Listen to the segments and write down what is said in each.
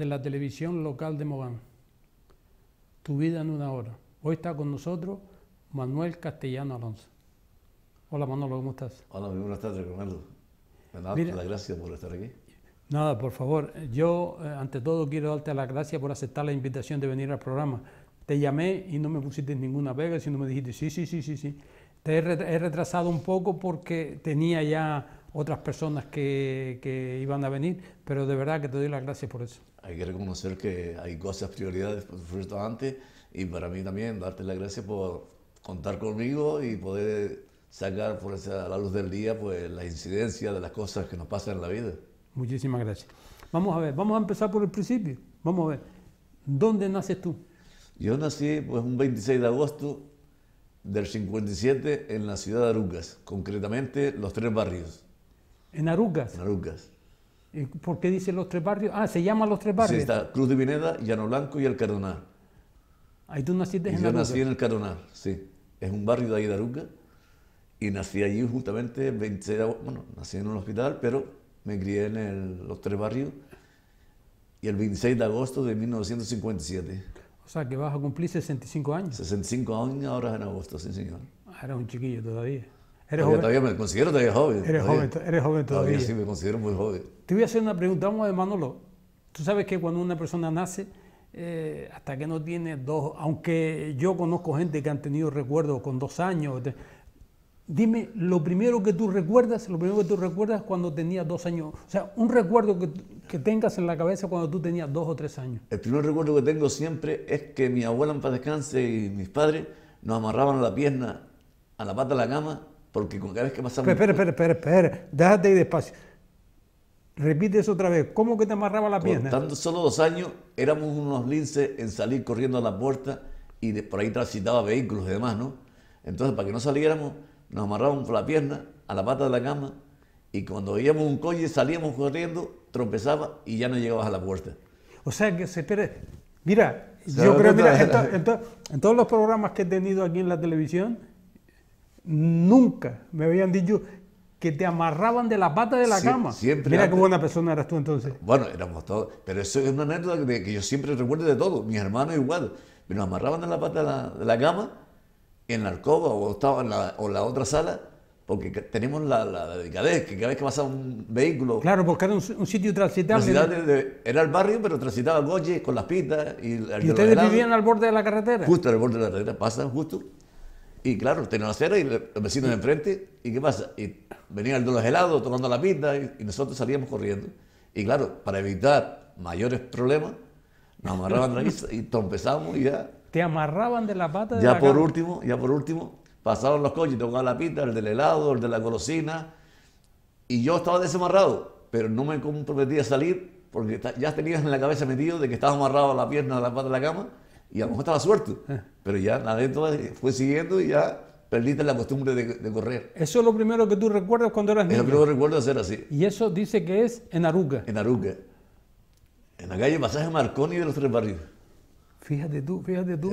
de la televisión local de Mogán. Tu vida en una hora. Hoy está con nosotros Manuel Castellano Alonso. Hola Manolo, ¿cómo estás? Hola, muy buenas tardes, Ronaldo. Me gracias por estar aquí. Nada, por favor. Yo, eh, ante todo, quiero darte las gracias por aceptar la invitación de venir al programa. Te llamé y no me pusiste ninguna pega, sino me dijiste, sí, sí, sí, sí, sí. Te he, retrasado un poco porque tenía ya otras personas que, que, iban a venir, pero de verdad que te doy las gracias por eso. Hay que reconocer que hay cosas, prioridades por supuesto antes, y para mí también darte las gracias por contar conmigo y poder sacar por esa, a la luz del día pues la incidencia de las cosas que nos pasan en la vida. Muchísimas gracias. Vamos a ver, vamos a empezar por el principio. Vamos a ver, ¿dónde naces tú? Yo nací pues un 26 de agosto del 57 en la ciudad de Arucas, concretamente Los Tres Barrios. En Arugas. En Arugas. por qué dice los tres barrios? Ah, se llama los tres barrios. Sí, está Cruz de Vineda, Llano Blanco y el cardonal Ahí tú naciste en Yo nací en el Cardonal, sí. Es un barrio de ahí de Arugas. Y nací allí justamente 26 Bueno, nací en un hospital, pero me crié en los tres barrios. Y el 26 de agosto de 1957. O sea, que vas a cumplir 65 años. 65 años ahora en agosto, sí, señor. Ah, era un chiquillo todavía. Eres joven. Todavía me considero todavía joven. Eres, Joven, eres joven todavía. Todavía sí me considero muy joven. Te voy a hacer una pregunta, vamos a ver, Manolo. Tú sabes que cuando una persona nace, eh, hasta que no tiene dos, aunque yo conozco gente que han tenido recuerdos con dos años. dime, lo primero que tú recuerdas, lo primero que tú recuerdas cuando tenías dos años, o sea, un recuerdo que, que tengas en la cabeza cuando tú tenías dos o tres años. El primer recuerdo que tengo siempre es que mi abuela en paz descanse y mis padres nos amarraban la pierna, a la pata de la cama porque con cada vez que pasamos... Espera, espera, espera, espera, déjate ir despacio. Repite eso otra vez. ¿Cómo que te amarraba la pierna? Tanto solo dos años éramos unos linces en salir corriendo a la puerta y por ahí transitaba vehículos y demás, ¿no? Entonces, para que no saliéramos, nos amarraban por la pierna a la pata de la cama y cuando veíamos un coche salíamos corriendo, tropezaba y ya no llegabas a la puerta. O sea que se espera. Mira, yo creo, que en todos los programas que he tenido aquí en la televisión, Nunca me habían dicho que te amarraban de la pata de la cama. Siempre Mira antes. qué buena persona eras tú entonces. Bueno, éramos todos. Pero eso es una anécdota que, que yo siempre recuerdo de todo. Mis hermanos igual. Me nos amarraban de la pata de la, cama en la alcoba o estaba en la, otra sala porque tenemos la, la, que cada vez que pasaba un vehículo. Claro, porque era un, sitio transitable. era el barrio, pero transitaba coches con las pistas. ¿Y, ¿Y ustedes vivían al borde de la carretera? Justo al borde de la carretera, pasan justo y claro, tenía la acera y los vecinos de enfrente, ¿y qué pasa? Y venían los helados tocando la pinta y, nosotros salíamos corriendo. Y claro, para evitar mayores problemas, nos amarraban la y trompezamos y ya. Te amarraban de la pata de ya por último, Ya por último, pasaron los coches, tocaban la pista el del helado, el de la golosina. Y yo estaba desamarrado, pero no me comprometía a salir porque ya tenías en la cabeza metido de que estaba amarrado a la pierna de la pata de la cama y a lo mejor estaba suelto, pero ya adentro fue siguiendo y ya perdiste la costumbre de, correr. Eso es lo primero que tú recuerdas cuando eras niño. Es lo primero que recuerdo hacer así. Y eso dice que es en Aruca. En Aruca. En la calle Pasaje Marconi de los Tres Barrios. Fíjate tú, fíjate tú.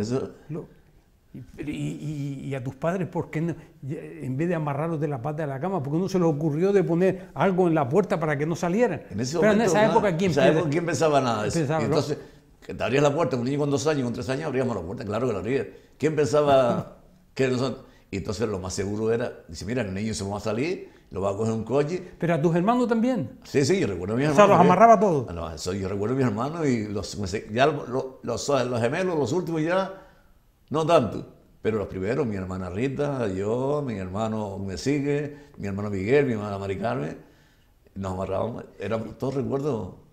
y, y, a tus padres, ¿por qué eh, en vez de amarrarlos de la pata de la cama, por qué no se les ocurrió de poner algo en la puerta para que no salieran? Pero en esa época, ¿quién, ¿quién pensaba nada? Eso? entonces, que te abrías la puerta, un niño con dos años, con tres años, abríamos la puerta, claro que la abrías. ¿Quién pensaba que Y entonces lo más seguro era, dice, mira, el niño se va a salir, lo va a coger un coche. ¿Pero a tus hermanos también? Sí, sí, yo recuerdo a mis hermanos. O sea, los ¿eh? amarraba todos. Ah, no, yo recuerdo a mis hermanos y los, gemelos, los últimos ya, no tanto. Pero los primeros, mi hermana Rita, yo, mi hermano me sigue, mi hermano Miguel, mi hermana Mari nos amarrábamos. todos recuerdo...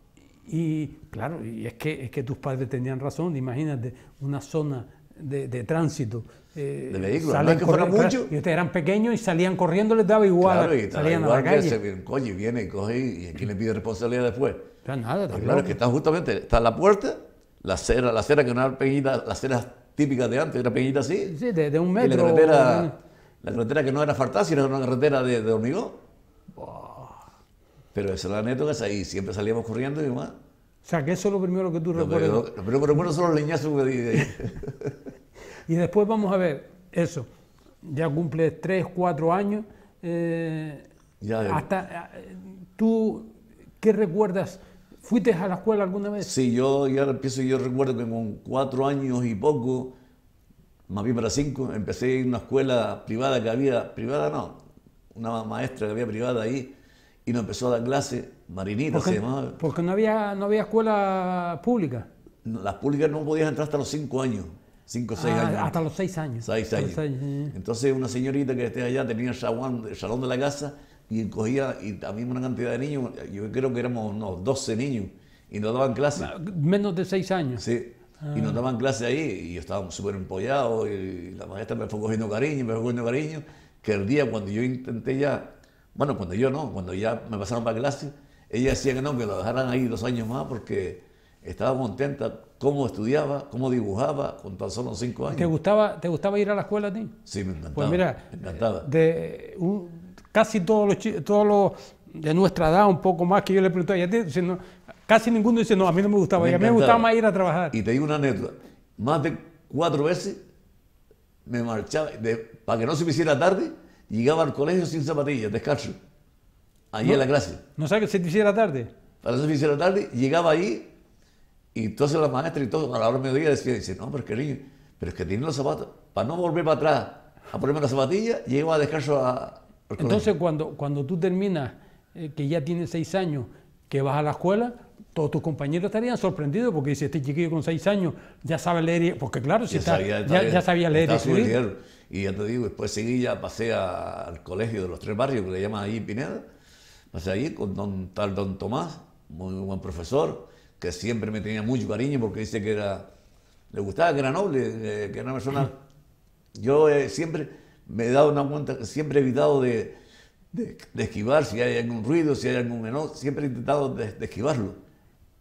Y claro, y es que, es que tus padres tenían razón, imagínate, una zona de, de tránsito. Eh, de vehículos, que fuera mucho. Y ustedes eran pequeños y salían corriendo, les daba igual. y salían a la calle. Se, y viene y coge y aquí le pide responsabilidad después. Pero nada, claro, es que está justamente, está la puerta, la acera, la acera que no era pequeñita, la típica típica de antes, era pequeñita así. Sí, de, de un metro. la carretera, la carretera que no era sino era una carretera de, hormigón. ¡buah! Pero esa es la anécdota, ahí siempre salíamos corriendo y demás. O sea, que eso es lo primero que tú recuerdas. pero lo primero que recuerdo son los leñazos que di y después vamos a ver, eso, ya cumples tres, cuatro años. Eh, ya hasta, eh, ¿Tú qué recuerdas? ¿Fuiste a la escuela alguna vez? Sí, yo ya empiezo, yo recuerdo que con cuatro años y poco, más bien para cinco, empecé en una escuela privada que había, privada no, una maestra que había privada ahí y nos empezó a dar clases, marinita porque, se llamaba. Porque no había, no había escuela pública. las públicas no podían entrar hasta los cinco años, cinco o seis ah, años. Hasta los seis años. Seis años. Entonces una señorita que esté allá tenía el salón, de la casa y cogía, y también una cantidad de niños, yo creo que éramos unos 12 niños, y nos daban clases. Ah, menos de seis años. Sí. Y nos ah. daban clases ahí, y yo estaba súper empollado, y la maestra me fue cogiendo cariño, me fue cogiendo cariño, que el día cuando yo intenté ya bueno, cuando yo no, cuando ya me pasaron para clase, ella decía que no, que lo dejaran ahí dos años más porque estaba contenta cómo estudiaba, cómo dibujaba con tan solo cinco años. ¿Te gustaba, te gustaba ir a la escuela a ti? Sí, me encantaba. Pues mira, casi todos los, todos de nuestra edad, un poco más, que yo le pregunté casi ninguno dice, no, a mí no me gustaba, a mí me gustaba más ir a trabajar. Y te digo una anécdota, más de cuatro veces me marchaba, para que no se me hiciera tarde, llegaba al colegio sin zapatillas, descanso Allí en la clase. ¿No sabe que se te hiciera tarde? Para eso se hiciera tarde llegaba ahí y entonces la maestra y todo, a la hora del mediodía decían, no, pero niño, pero es que tiene los zapatos. Para no volver para atrás a ponerme las zapatillas, llego a descanso a... Entonces cuando, cuando tú terminas, eh, que ya tienes seis años, que vas a la escuela, todos tus compañeros estarían sorprendidos porque dice, este chiquillo con seis años ya sabe leer, y... porque claro, si ya, sabía, ya, sabía, leer y y ya te digo, después seguí ya, pasé al colegio de los tres barrios, que le llaman ahí Pineda, pasé allí con don, tal don Tomás, muy buen profesor, que siempre me tenía mucho cariño porque dice que era, le gustaba, que era noble, eh, que era una persona... Yo eh, siempre me he dado una cuenta, siempre he evitado de, de, esquivar si hay algún ruido, si hay algún menor, siempre he intentado de, esquivarlo,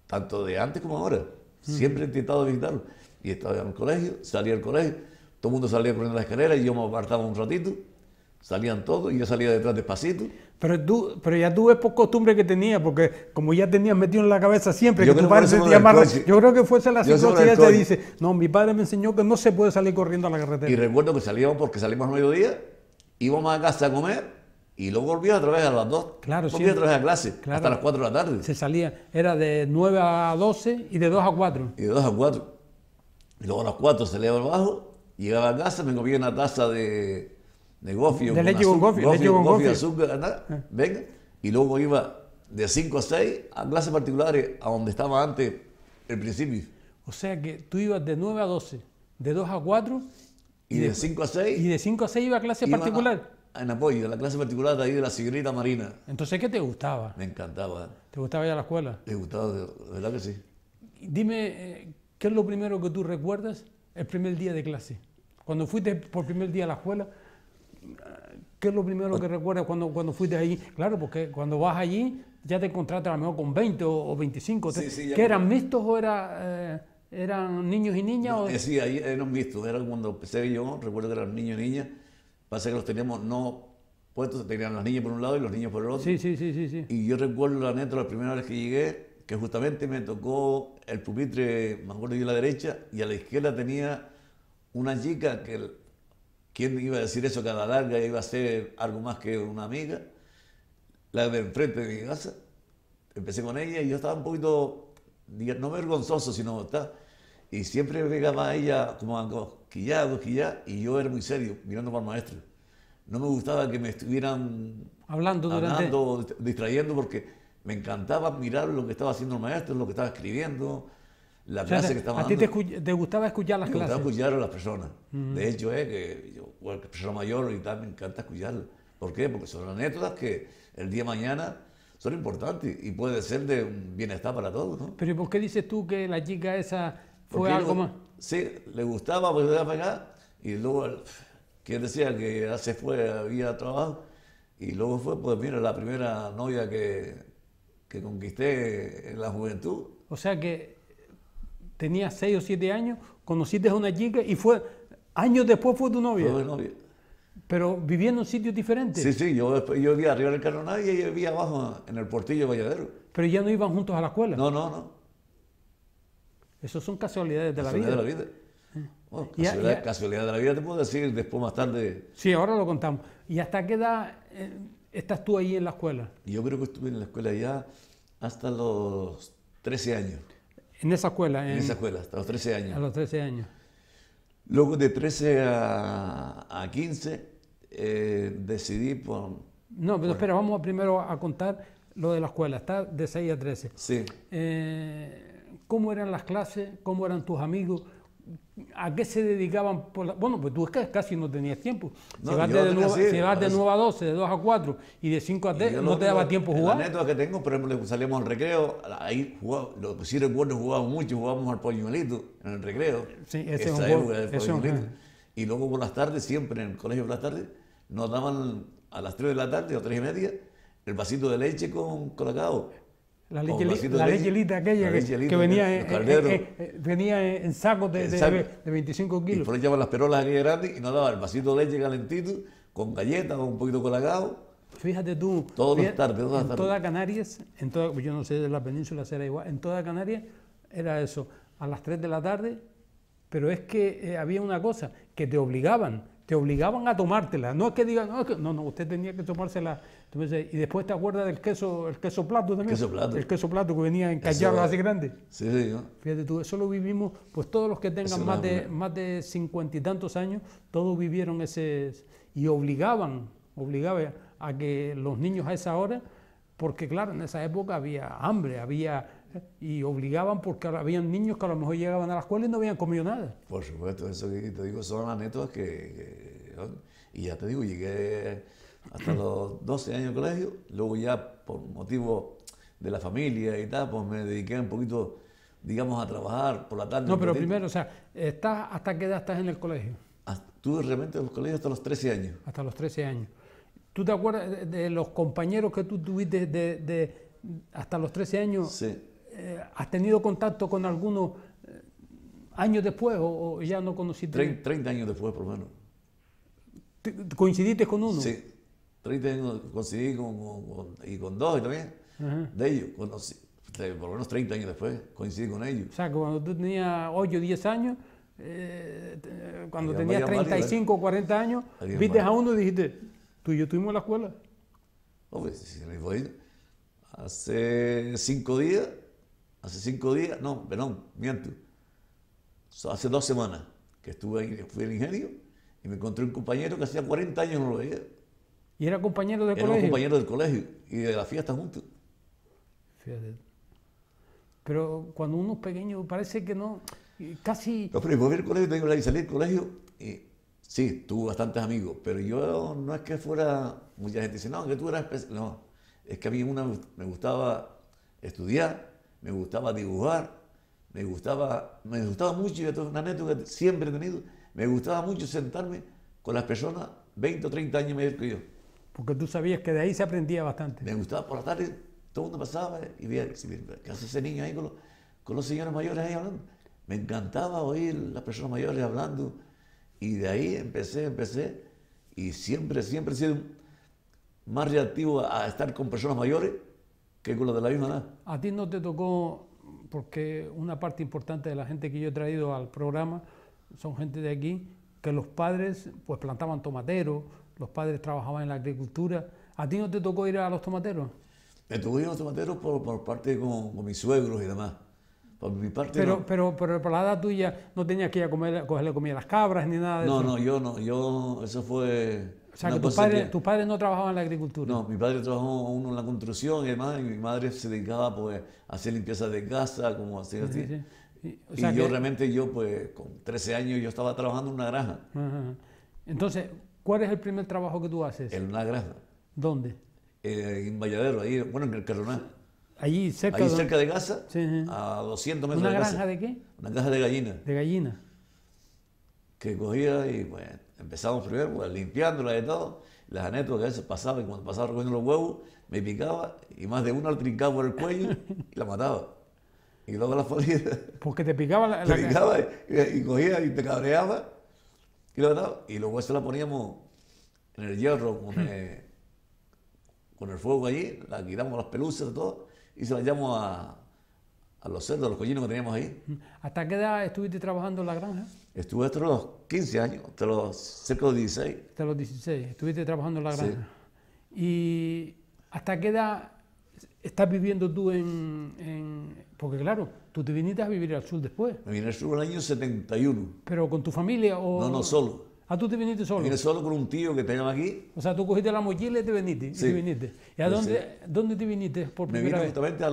tanto de antes como ahora, hmm. siempre he intentado evitarlo. Y estaba en el colegio, salí al colegio todo el mundo salía corriendo las escaleras y yo me apartaba un ratito. Salían todos y yo salía detrás despacito. Pero tú, pero ya tú ves por costumbre que tenía, porque como ya tenías metido en la cabeza siempre que tu padre se te Yo creo que fuese la psicosis y te dice, no, mi padre me enseñó que no se puede salir corriendo a la carretera. Y recuerdo que salíamos porque salimos al mediodía, íbamos a casa a comer y luego volvíamos a través a las 2. Claro, sí. otra vez a clase hasta las 4 de la tarde. Se salía, era de 9 a 12 y de 2 a 4. Y de 2 a 4. Y luego a las 4 se le Llegaba a casa, me comía una taza de, de gofio. De leche con azúcar, ah. Venga. Y luego iba de 5 a 6 a clases particulares, a donde estaba antes el principio. O sea que tú ibas de 9 a 12, de 2 a 4. Y, de, 5 a 6. Y de 5 a 6 iba a clase iba particular. en apoyo, a la clase particular de de la señorita Marina. Entonces, ¿qué te gustaba? Me encantaba. ¿Te gustaba ir a la escuela? Me gustaba, de verdad que sí. Dime, eh, ¿qué es lo primero que tú recuerdas el primer día de clase? Cuando fuiste por primer día a la escuela, ¿qué es lo primero que recuerdas cuando, cuando fuiste ahí? Claro, porque cuando vas allí ya te encontraste a lo mejor con 20 o, 25. ¿Que eran mixtos o era, eh, eran niños y niñas? Eh, sí, eran mixtos. Era cuando empecé yo, recuerdo que eran niños y niñas. Pasa que los teníamos no puestos, tenían las niñas por un lado y los niños por el otro. Sí, sí, sí, sí. sí. Y yo recuerdo la neta, la primera vez que llegué, que justamente me tocó el pupitre, me acuerdo yo la derecha, y a la izquierda tenía una chica que, ¿quién iba a decir eso que a la larga iba a ser algo más que una amiga? La de enfrente de mi casa. Empecé con ella y yo estaba un poquito, no vergonzoso, sino, está Y siempre pegaba ella como a cosquillar, cosquillar, y yo era muy serio, mirando para el maestro. No me gustaba que me estuvieran hablando, durante... hablando distrayendo, porque me encantaba mirar lo que estaba haciendo el maestro, lo que estaba escribiendo, la clase que estaba dando. ¿A ti te, gustaba escuchar las clases? Me gustaba escuchar a las personas. De hecho, es que yo, persona mayor y tal, me encanta escucharla. ¿Por qué? Porque son anécdotas que el día de mañana son importantes y puede ser de un bienestar para todos. ¿no? Pero por qué dices tú que la chica esa fue algo más? Sí, le gustaba pues a pegar y luego, ¿quién decía que ya se fue, había trabajo? Y luego fue, pues mira, la primera novia que, que conquisté en la juventud. O sea que tenía seis o siete años, conociste a una chica y fue, años después fue tu novia. Fue novia. Pero viviendo en sitios diferentes. Sí, sí, yo, yo vivía arriba en el y ella vivía abajo en el Portillo Valladero. Pero ya no iban juntos a la escuela. No, no, no. Esos son casualidades de la vida. De la vida. Oh, casualidad, de la vida te puedo decir después más tarde. Sí, ahora lo contamos. ¿Y hasta queda eh, ¿Estás tú ahí en la escuela? Yo creo que estuve en la escuela ya hasta los 13 años. ¿En esa escuela? En, esa escuela, hasta los 13 años. A los 13 años. Luego de 13 a, 15 eh, decidí por... No, pero espera, vamos primero a contar lo de la escuela. Está de 6 a 13. Sí. Eh, ¿Cómo eran las clases? ¿Cómo eran tus amigos? ¿A qué se dedicaban? Bueno, pues tú es que casi no tenías tiempo. No, si vas, de, nueva, de 9 a 12, de 2 a 4 y de 5 a 3, no, te daba tiempo jugar. La anécdota que tengo, por ejemplo, salíamos al recreo, ahí jugábamos, lo que sí recuerdo jugábamos mucho, jugábamos al polluelito en el recreo. Sí, ese es un época y luego por las tardes, siempre en el colegio por las tardes, nos daban a las 3 de la tarde o 3 y media el vasito de leche con colacao. La lechelita aquella que, venía, en, en sacos de, 25 kilos. Y por ahí las perolas aquí grandes y nos daban el vasito de leche calentito, con galletas, con un poquito colagado Fíjate tú, todos todas en toda Canarias, en yo no sé de la península será igual, en toda Canarias era eso, a las 3 de la tarde, pero es que eh, había una cosa, que te obligaban, te obligaban a tomártela, no es que digan, no, no, usted tenía que tomársela eh, y después te acuerdas del queso, el queso plato también. Queso plato. El queso plato que venía en cacharros así grande. Sí, sí. Fíjate tú, eso lo vivimos, pues todos los que tengan más de, más de cincuenta y tantos años, todos vivieron ese, y obligaban, obligaban a que los niños a esa hora, porque claro, en esa época había hambre, había y obligaban porque había niños que a lo mejor llegaban a la escuela y no habían comido nada. Por supuesto, eso que te digo son anécdotas que, y ya te digo, llegué hasta los 12 años de colegio. Luego ya por motivo de la familia y tal, pues me dediqué un poquito, digamos, a trabajar por la tarde. No, pero primero, o sea, ¿estás, ¿hasta qué edad estás en el colegio? Estuve ah, realmente en el colegio hasta los 13 años. Hasta los 13 años. ¿Tú te acuerdas de los compañeros que tú tuviste de, hasta los 13 años? Sí. Eh, ¿Has tenido contacto con algunos eh, años después o, ya no conociste? 30, 30 años después, por lo menos. ¿Coincidiste con uno? Sí, 30 años con, con, y con dos también, de ellos, por lo menos 30 años después, coincidí con ellos. O sea, cuando tú tenías 8 o 10 años, eh, eh, cuando tenías 35 o 40 años, viste a uno y dijiste, tú y yo estuvimos en la escuela. Pues, hace 5 días, hace 5 días, no, perdón, miento, hace dos semanas que estuve ahí, fui al ingenio y me encontré un compañero que hacía 40 años no lo veía. ¿Y era compañero del Era colegio? compañero del colegio y de la fiesta juntos. Fíjate. Pero cuando uno es pequeño parece que no, casi... No, pero al colegio, salir del colegio, y, sí, tuve bastantes amigos, pero yo no es que fuera... Mucha gente dice, no, que tú eras... No, es que a mí me gustaba estudiar, me gustaba dibujar, me gustaba, me gustaba mucho, y esto es una anécdota que siempre he tenido, me gustaba mucho sentarme con las personas 20 o 30 años mayor que yo. Porque tú sabías que de ahí se aprendía bastante. Me gustaba por la tarde, todo el mundo pasaba y veía qué hace ese niño ahí con, los señores mayores ahí hablando. Me encantaba oír las personas mayores hablando y de ahí empecé, empecé y siempre, siempre he sido más reactivo a, estar con personas mayores que con los de la misma edad. A ti no te tocó, porque una parte importante de la gente que yo he traído al programa son gente de aquí, que los padres pues plantaban tomateros los padres trabajaban en la agricultura. ¿A ti no te tocó ir a los tomateros? Me tocó ir a los tomateros por, parte con, mis suegros y demás. Por mi parte pero, pero, por la edad tuya no tenía que ir a cogerle comida a las cabras ni nada de no, eso. No, no, yo no, yo, eso fue... O sea, que tus padres padre no trabajaban en la agricultura. No, mi padre trabajó uno en la construcción y demás, mi madre se dedicaba pues, a hacer limpieza de casa, como así. Y, yo realmente, yo pues con 13 años, yo estaba trabajando en una granja. Entonces, ¿Cuál es el primer trabajo que tú haces? En una granja. ¿Dónde? Eh, en Valladero, ahí, bueno, en el Carroná. Allí cerca, ahí, cerca de casa, a 200 metros de casa. ¿Una granja de qué? Una granja de gallinas. De gallinas. Que cogía y bueno empezamos primero pues, limpiándola y todo. Las anécdotas que a veces pasaban y cuando pasaba recogiendo los huevos, me picaba y más de una la trincaba por el cuello y la mataba. Y luego la ponía. Porque te picaba la. Te picaba y, cogía y te cabreaba y, y luego eso la poníamos en el hierro hmm. con, el, fuego allí, la quitamos las pelucas y todo, y se las llevamos a, los cerdos, a los collinos que teníamos ahí. Hmm. ¿Hasta qué edad estuviste trabajando en la granja? Estuve hasta los 15 años, hasta los cerca de los 16. Hasta los 16, estuviste trabajando en la granja. ¿Y hasta qué edad estás viviendo tú en, en...? Porque claro, Tú te viniste a vivir al sur después. Me vine al sur en el año 71. ¿Pero con tu familia o...? No, no, solo. Ah, tú te viniste solo. vine solo con un tío que tenía aquí. O sea, tú cogiste la mochila y te viniste. Sí. Y, viniste. ¿Y a dónde, dónde te viniste por primera Me vine justamente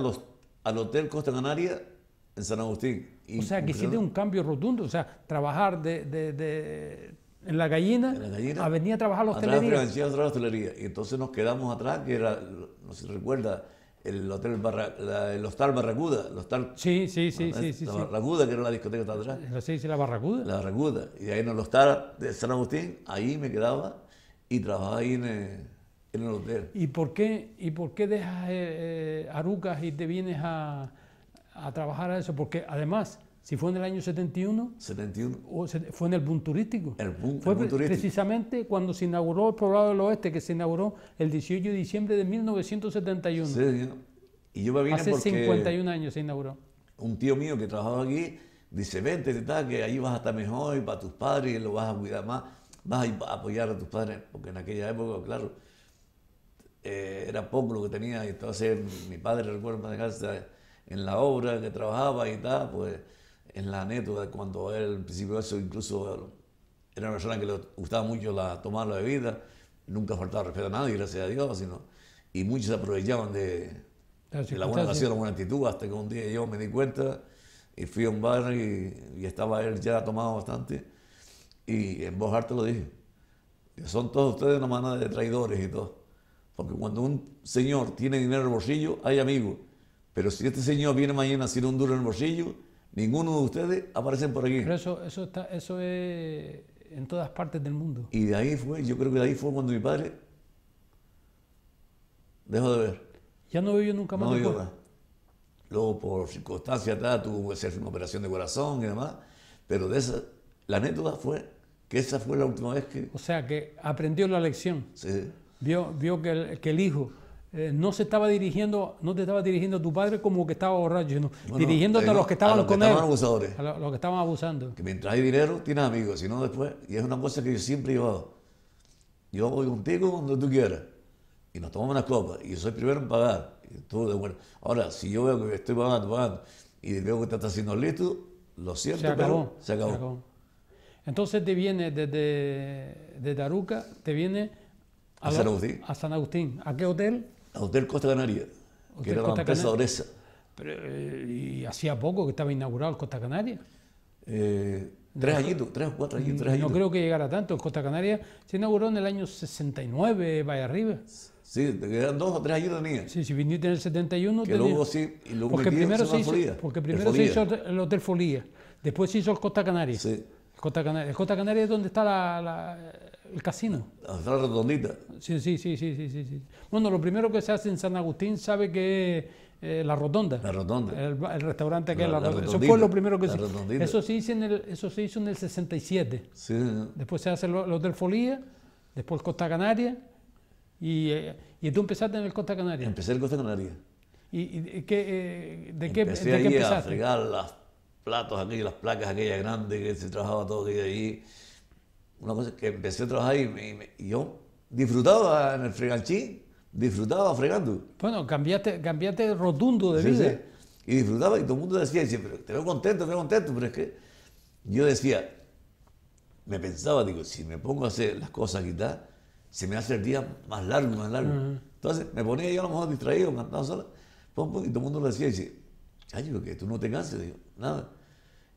al Hotel Costa Canaria en San Agustín. o sea, que hiciste un cambio rotundo. O sea, trabajar de, de, en la gallina, en la gallina a venir a trabajar a la hostelería. venir a la hostelería. Y entonces nos quedamos atrás, que era, no se recuerda el hotel Barra, el hostal Barracuda, el hostal, sí, sí, sí, sí, sí, Barracuda que era la discoteca que atrás. Sí, sí, la Barracuda. La Barracuda y ahí en el hostal de San Agustín, ahí me quedaba y trabajaba ahí en el, en el hotel. ¿Y por qué y por qué dejas eh, eh, Arucas y te vienes a, a trabajar a eso? Porque además si fue en el año 71. 71. O fue en el boom turístico. El boom, turístico. precisamente cuando se inauguró el Poblado del Oeste, que se inauguró el 18 de diciembre de 1971. Sí, y yo me vine Hace 51 años se inauguró. Un tío mío que trabajaba aquí dice, vente, tal, que ahí vas a estar mejor y para tus padres y lo vas a cuidar más, vas a apoyar a tus padres, porque en aquella época, claro, eh, era poco lo que tenía, y entonces mi padre, recuerdo, en la obra que trabajaba y tal, pues en la anécdota cuando él, al principio eso, incluso era una persona que le gustaba mucho la, tomar la bebida, nunca faltaba respeto a nadie, gracias a Dios, sino, y muchos aprovechaban de, la, buena buena actitud, hasta que un día yo me di cuenta y fui a un bar y, y estaba él ya tomado bastante y en voz alta lo dije, son todos ustedes una manada de traidores y todo, porque cuando un señor tiene dinero en el bolsillo hay amigos, pero si este señor viene mañana sin un duro en el bolsillo, Ninguno de ustedes aparecen por aquí. Pero eso, eso, está, eso es en todas partes del mundo. Y de ahí fue, yo creo que de ahí fue cuando mi padre dejó de ver. Ya no vivió nunca más. No Luego, por circunstancias, tuvo que hacer una operación de corazón y demás. Pero de esa, la anécdota fue que esa fue la última vez que... O sea, que aprendió la lección. Sí. Vio, vio que el hijo eh, no se estaba dirigiendo, no te estaba dirigiendo a tu padre como que estaba borracho, sino dirigiéndote a los que estaban los A los que estaban abusando. Que mientras hay dinero, tienes amigos, si no después. Y es una cosa que yo siempre he llevado. Yo voy contigo donde tú quieras. Y nos tomamos unas copas. Y yo soy el primero en pagar. todo de bueno. Ahora, si yo veo que estoy pagando, pagando, y veo que te estás haciendo listo, lo siento, pero se acabó. Entonces te viene desde de Taruca, te viene a San Agustín. a San Agustín. ¿A qué hotel? Hotel Costa Canaria, que era Costa la empresa eh, ¿Y hacía poco que estaba inaugurado el Costa Canaria? Eh, tres años tres o cuatro años No creo que llegara tanto. El Costa Canaria se inauguró en el año 69, vaya Arriba. Sí, te quedan dos o tres años tenía. Sí, si viniste en el 71. Que luego sí, y luego porque primero, se hizo, porque primero se hizo el Hotel Folía, después se hizo el Costa Canaria. Sí. El Costa Canaria, el Costa Canaria es donde está la el casino. La Rotondita. redondita. Sí, sí, sí, sí, sí, sí, Bueno, lo primero que se hace en San Agustín sabe que es eh, la rotonda. La rotonda. El, el restaurante que es la, la rotonda. Eso fue lo primero que se hizo. Eso se en el, eso se hizo en el 67. Sí. Después se hace el, Hotel Folía, después Costa Canaria. Eh, y, tú empezaste en el Costa Canaria. Empecé en Costa Canaria. ¿Y, y qué, eh, de, qué, de qué empezaste? a fregar las platos aquí, las placas aquellas grandes que se trabajaba todo el allí una cosa que empecé a trabajar y, yo disfrutaba en el freganchín, disfrutaba fregando. Bueno, cambiaste, cambiaste rotundo de vida. Y disfrutaba y todo el mundo decía, te veo contento, te veo contento, pero es que yo decía, me pensaba, digo, si me pongo a hacer las cosas y tal, se me hace el día más largo, más largo. Entonces me ponía yo a lo mejor distraído, cantando sola, y todo el mundo lo decía, dice, ay, pero que tú no te canses, digo, nada.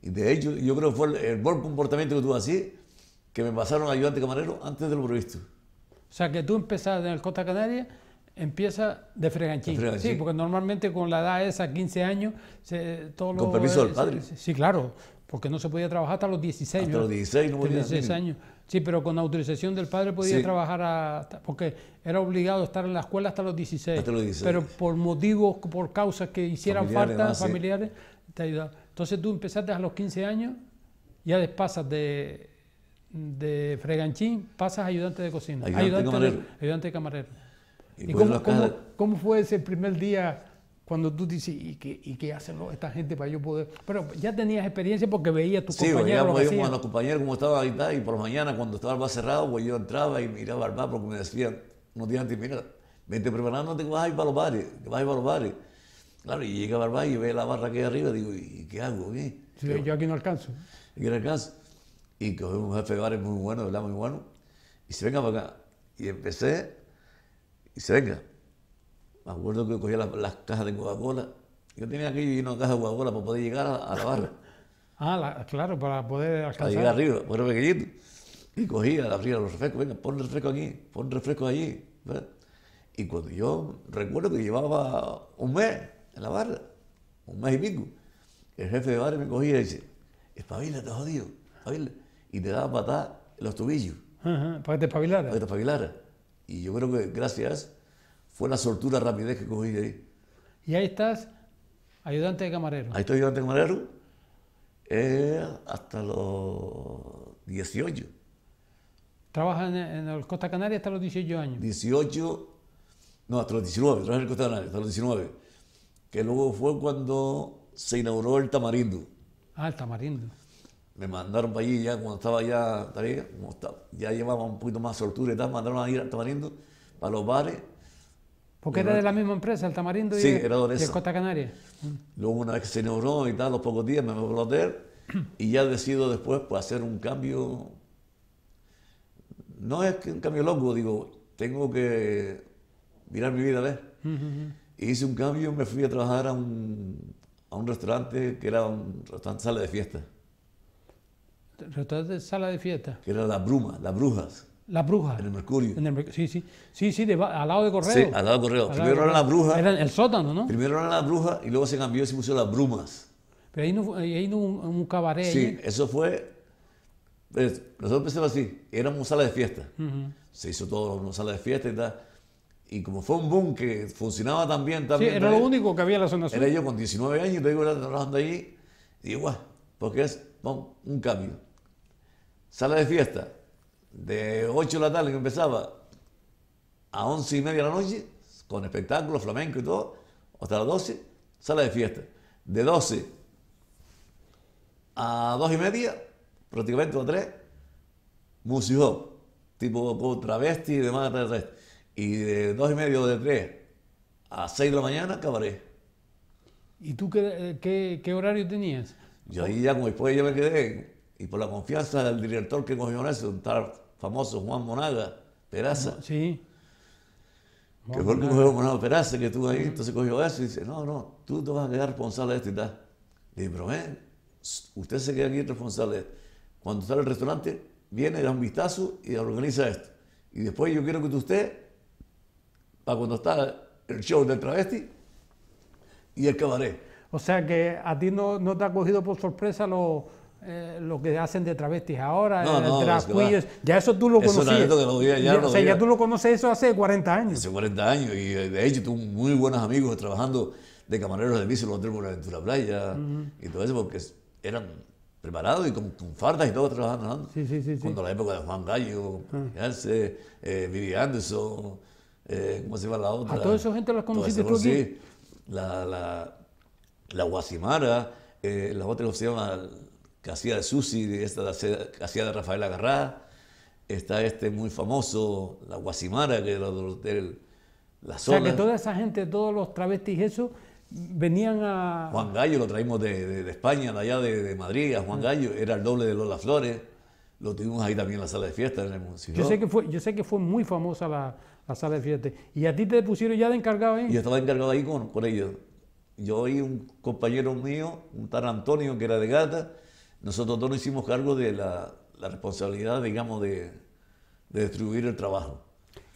Y de hecho, yo creo que fue el, el buen comportamiento que tuve así, que me pasaron ayudante camarero antes de lo previsto. O sea, que tú empezaste en el Costa Canaria, empieza de freganchín. Sí, porque normalmente con la edad esa, 15 años, se, todo Con permiso del eh, padre. Sí, claro, porque no se podía trabajar hasta los 16. Hasta los 16, no podía 16 años. Sí, pero con autorización del padre podía trabajar porque era obligado a estar en la escuela hasta los 16. Pero por motivos, por causas que hicieran falta, familiares, te ayudaba. Entonces tú empezaste a los 15 años, ya despasas de de Freganchín pasas a ayudante de cocina, ayudante, camarero. De, ayudante camarero. ¿Y, cómo, cómo, fue ese primer día cuando tú dices, ¿y qué, qué hacen esta gente para yo poder? Pero ya tenías experiencia porque veías a tus sí, compañeros. Sí, veíamos a los compañeros como estaba ahí tal, y por la mañana cuando estaba el bar cerrado, pues yo entraba y miraba al bar porque me decían, unos días antes, mira, vente preparándote te vas a ir para los bares, que vas a ir para los bares. Claro, y llega al bar y ve la barra que hay arriba, digo, ¿y qué hago? ¿Qué? yo aquí no alcanzo. ¿Y qué no alcanzo? y cogí un jefe de bares muy bueno, ¿verdad? Muy bueno. Y se venga para acá. Y empecé, y se venga. Me acuerdo que cogía las, cajas de Coca-Cola. Yo tenía aquí una caja de Coca-Cola para poder llegar a, la barra. ah, claro, para poder alcanzar. Para llegar arriba, era pequeñito. Y cogía, abría los refrescos, venga, pon refresco aquí, pon refresco allí. Y cuando yo recuerdo que llevaba un mes en la barra, un mes y pico, el jefe de barra me cogía y dice, espabila, te jodido, espabila y te daba para los tobillos. para que te espabilara. Para que te Y yo creo que gracias fue la soltura, rapidez que cogí ahí. Y ahí estás, ayudante de camarero. Ahí estoy ayudante de camarero eh, hasta los 18. ¿Trabajas en, en el Costa Canaria hasta los 18 años? 18, no, hasta los 19, trabajé en el Costa Canaria hasta los 19. Que luego fue cuando se inauguró el Tamarindo. Ah, el Tamarindo me mandaron para allí ya cuando estaba ya, ya llevaba un poquito más soltura y tal, mandaron a ir al Tamarindo para los bares. Porque era, de la misma empresa, el Tamarindo sí, era de Costa Canaria. Mm. Luego una vez que se inauguró y tal, los pocos días me voy a hotel y ya decido después pues, hacer un cambio. No es que un cambio loco, digo, tengo que mirar mi vida, ¿ves? hice un cambio, me fui a trabajar a un, a un restaurante que era un restaurante sala de fiestas de sala de fiesta. Que era La Bruma, Las Brujas. Las Brujas. En el Mercurio. sí, sí. Sí, sí, al lado de Correo. Sí, al lado de Correo. primero eran Las Brujas. Era el sótano, ¿no? Primero eran Las Brujas y luego se cambió y se puso Las Brumas. Pero ahí no, ahí no un, cabaret. Sí, ¿eh? eso fue. Pues, nosotros empezamos así, éramos sala de fiesta. Se hizo todo una sala de fiesta y tal. Y como fue un boom que funcionaba también también. Sí, era lo eh, único que había en la zona sur. Era yo con 19 años, y digo, era trabajando allí. Y digo, guau, porque es un cambio. Sala de fiesta, de 8 de la tarde que empezaba a 11 y media de la noche, con espectáculos, flamenco y todo, hasta las 12, sala de fiesta. De 12 a 2 y media, prácticamente a 3, music tipo travesti y demás, Y de 2 y media o de 3 a 6 de la mañana, cabaret. ¿Y tú qué, qué horario tenías? Y ahí ya como después yo me quedé, y por la confianza del director que cogió en eso, un tal famoso Juan Monaga Peraza. Sí. Que fue el que cogió Monaga Peraza, que estuvo ahí, entonces cogió eso y dice, no, no, tú te vas a quedar responsable de esto y tal. Le dije, pero ven, usted se queda aquí responsable de esto. Cuando sale el restaurante, viene, da un vistazo y organiza esto. Y después yo quiero que usted, para cuando está el show del travesti y el cabaret o sea que a ti no, no te ha cogido por sorpresa lo, eh, que hacen de travestis ahora, de no, ya eso tú lo eso conocías. Lo no ya, lo o sea, ya tú lo conoces eso hace 40 años. Hace 40 años y eh, de hecho tuve muy buenos amigos trabajando de camareros de los en por la aventura Playa y todo eso porque eran preparados y con, fardas y todo trabajando. Sí, sí, sí, Cuando la época de Juan Gallo, uh Vivi Anderson, eh, ¿cómo se llama la otra? A ah, toda esa gente las conociste tú Sí, la, la Guasimara, eh, la otra que se llama, que hacía de Susi, esta que hacía de Rafael Agarrá, está este muy famoso, la Guasimara, que era del la zona. O sea, que toda esa gente, todos los travestis, eso, venían a... Juan Gallo lo traímos de, España, de allá de, Madrid, a Juan mm. Gallo, era el doble de Lola Flores, lo tuvimos ahí también en la sala de fiesta, en el Yo sé que fue, yo sé que fue muy famosa la, sala de fiesta. Y a ti te pusieron ya de encargado ahí. Yo estaba encargado ahí con ellos yo y un compañero mío, un tal Antonio, que era de Gata, nosotros dos nos hicimos cargo de la, responsabilidad, digamos, de, distribuir el trabajo.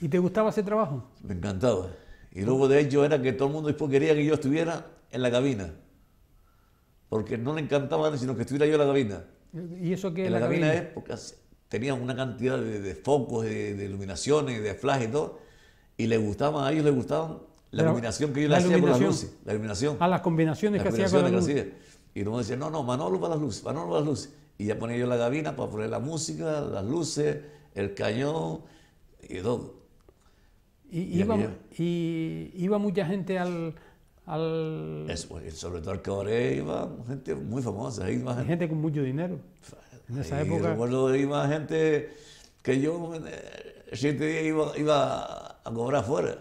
¿Y te gustaba ese trabajo? Me encantaba. Y luego de hecho era que todo el mundo quería que yo estuviera en la cabina. Porque no le encantaba sino que estuviera yo en la cabina. ¿Y eso qué en la, cabina, es porque tenían una cantidad de, focos, de, iluminaciones, de flash y todo. Y les gustaban, a ellos les gustaban la iluminación que yo le hacía con las luces. La iluminación. A ah, las combinaciones que hacía con las luces. Y luego decía, no, no, Manolo para las luces, Manolo para las luces. Y ya ponía yo la gabina para poner la música, las luces, el cañón y todo. Y, iba, mucha gente al... al... Eso, pues, sobre todo al cabaret iba gente muy famosa. Ahí iba gente... con mucho dinero. En esa época... Recuerdo iba gente que yo el eh, siguiente iba, iba a cobrar fuera.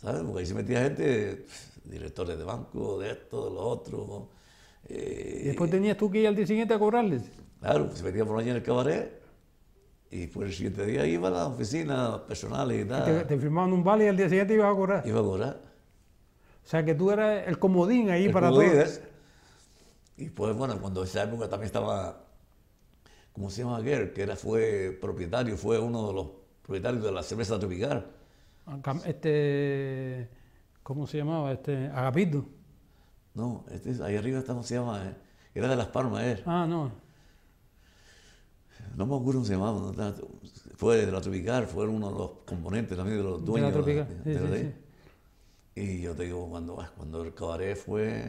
¿sabes? Porque ahí se metía gente, directores de banco, de esto, de lo otro. ¿Y eh, después tenías tú que ir al día siguiente a cobrarles. Claro, pues, se metía por la en el cabaret y por el siguiente día iba a la oficina, personales y tal. te, te, firmaban un vale y al día siguiente ibas a cobrar. Ibas a cobrar. O sea que tú eras el comodín ahí para comodín, todos. Y pues bueno, cuando esa época también estaba, ¿cómo se llama ayer Que era, fue propietario, fue uno de los propietarios de la cerveza tropical Ah, este, ¿cómo se llamaba? Este, Agapito. No, este ahí arriba está, se llama? Era de Las Palmas, Ah, no. No me acuerdo cómo se llamaba. Fue de la Tropical, fue uno de los componentes también de los dueños de la Tropical. Y yo te digo, cuando, ah, cuando el cabaret fue.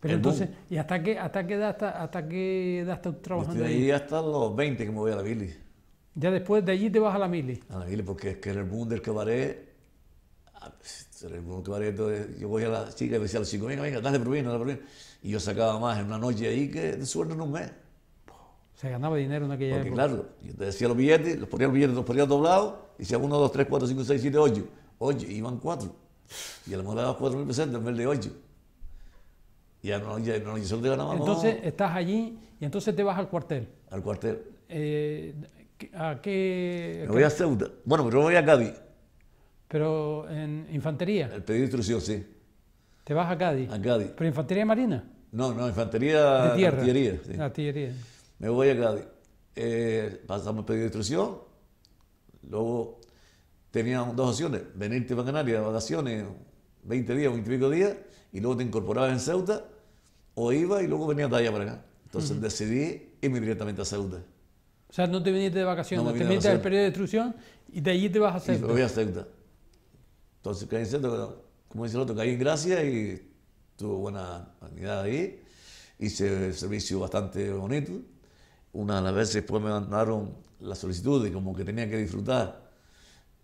Pero entonces, ¿y hasta qué, hasta qué edad hasta qué trabajando? hasta los 20 que me voy a la Billy. Ya después de allí te vas a la mili. A la mili, porque es que en el mundo del cabaret, en el mundo del cabaret, entonces, yo voy a la chica y decía a los venga, venga, dale provino, dale provino. Y yo sacaba más en una noche ahí que de sueldo en un mes. Se ganaba dinero en aquella porque, claro, yo te decía los billetes, los ponía los billetes, los ponía doblados, y decía 1, 2, 3, 4, 5, 6, 7, 8. Oye, iban cuatro. Y a lo mejor le daba cuatro mil pesetas en vez de 8. Y a una noche no, solo te ganaba Entonces estás allí y entonces te vas al cuartel. Al cuartel. Eh, ¿A ah, qué? Me voy a Ceuta. Bueno, pero me voy a Cádiz. Pero en infantería. El pedido de instrucción, sí. ¿Te vas a Cádiz? A Cádiz. ¿Pero infantería marina? No, no, infantería. De tierra. Artillería. Sí. Artillería. Me voy a Cádiz. Eh, pasamos el pedido de instrucción. Luego teníamos dos opciones: venirte para Canarias, vacaciones, 20 días, 20 y pico días, y luego te incorporabas en Ceuta, o iba y luego venía allá para acá. Entonces decidí irme directamente a Ceuta. O sea, no te viniste de vacaciones, no te viniste del periodo de instrucción y de allí te vas a hacer. Y voy a aceptar. Entonces, caí en como dice el otro, caí en gracia y tuve buena unidad ahí. Hice el servicio bastante bonito. Una de las veces después me mandaron la solicitud de como que tenía que disfrutar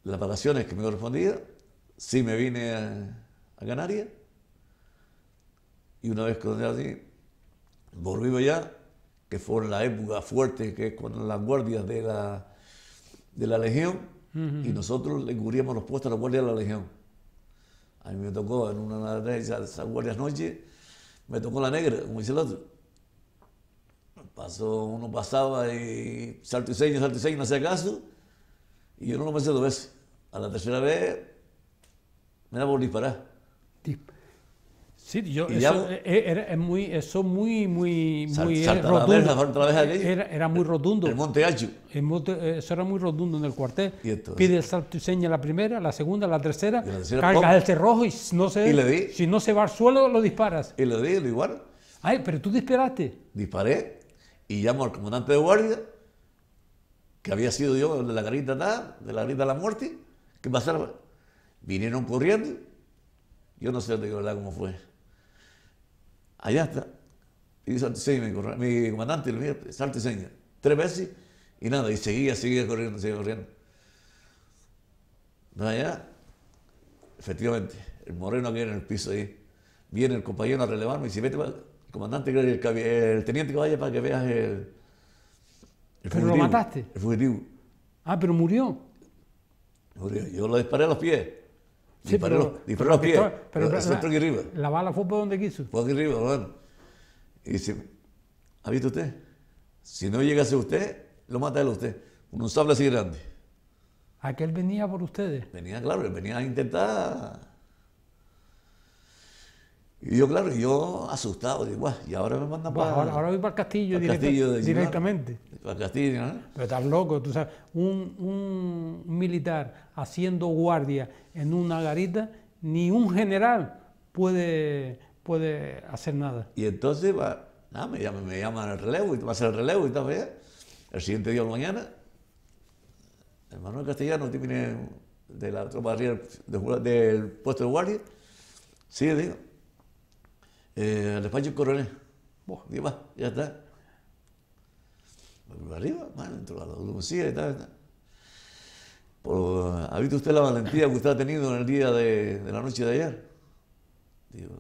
las vacaciones que me correspondían. Sí me vine a, Canarias. Y una vez que así, volví allá que fue la época fuerte, que es cuando las guardias de la, de la Legión, y nosotros le cubríamos los puestos a la guardia de la Legión. A mí me tocó en una de esas guardias noche me tocó la negra, como dice el otro. Pasó, uno pasaba y salto y seño, salto y seño, no hacía caso, y yo no lo pensé dos veces. A la tercera vez me daba por disparar. Sí, yo, eso, e, es era, muy, eso muy, muy, muy era rotundo. era, muy rotundo. El Monte Acho. eso era muy rotundo en el cuartel. Pide el salto y seña la primera, la segunda, la tercera, Carga cargas el cerrojo y, no se, y le di. si no se va al suelo lo disparas. Y le di, lo igual. Ay, pero tú disparaste. Disparé y llamo al comandante de guardia, que había sido yo de la garita nada, de la garita la muerte, que pasaba. Vinieron corriendo, yo no sé de verdad cómo fue Allá está. Y Saltiseña, mi, mi comandante, le dije, seña, tres veces y nada, y seguía, seguía corriendo, seguía corriendo. Allá, efectivamente, el moreno que era en el piso ahí, viene el compañero a relevarme y dice, vete, el comandante, el, el teniente que vaya para que veas el... El pero lo mataste. El fugitivo. Ah, pero murió. Murió. Yo lo disparé a los pies. Sí, disparó, los pies. Pero, la, arriba. la bala fue por donde quiso. Fue aquí arriba, bueno. Y dice, ¿ha visto usted? Si no llegase usted, lo mata él a usted. Con un sable así grande. Aquel venía por ustedes. Venía, claro, venía a intentar y yo, claro, yo asustado, digo, y ahora me mandan para. Ahora, voy para el castillo, directamente. Para el castillo, ¿no? ¿eh? Pero estás loco, tú sabes, un, un militar haciendo guardia en una garita, ni un general puede, puede hacer nada. Y entonces va, nada, me llaman, me al relevo, y va a hacer el relevo y tal, ¿verdad? ¿eh? El siguiente día de la mañana, el Manuel Castellano, que viene de la tropa de, del puesto de guardia, sí, digo eh, al despacho coronel. y va? Ya está. Arriba, bueno, entró la y tal. ¿Ha visto usted la valentía que usted ha tenido en el día de, la noche de ayer? Digo,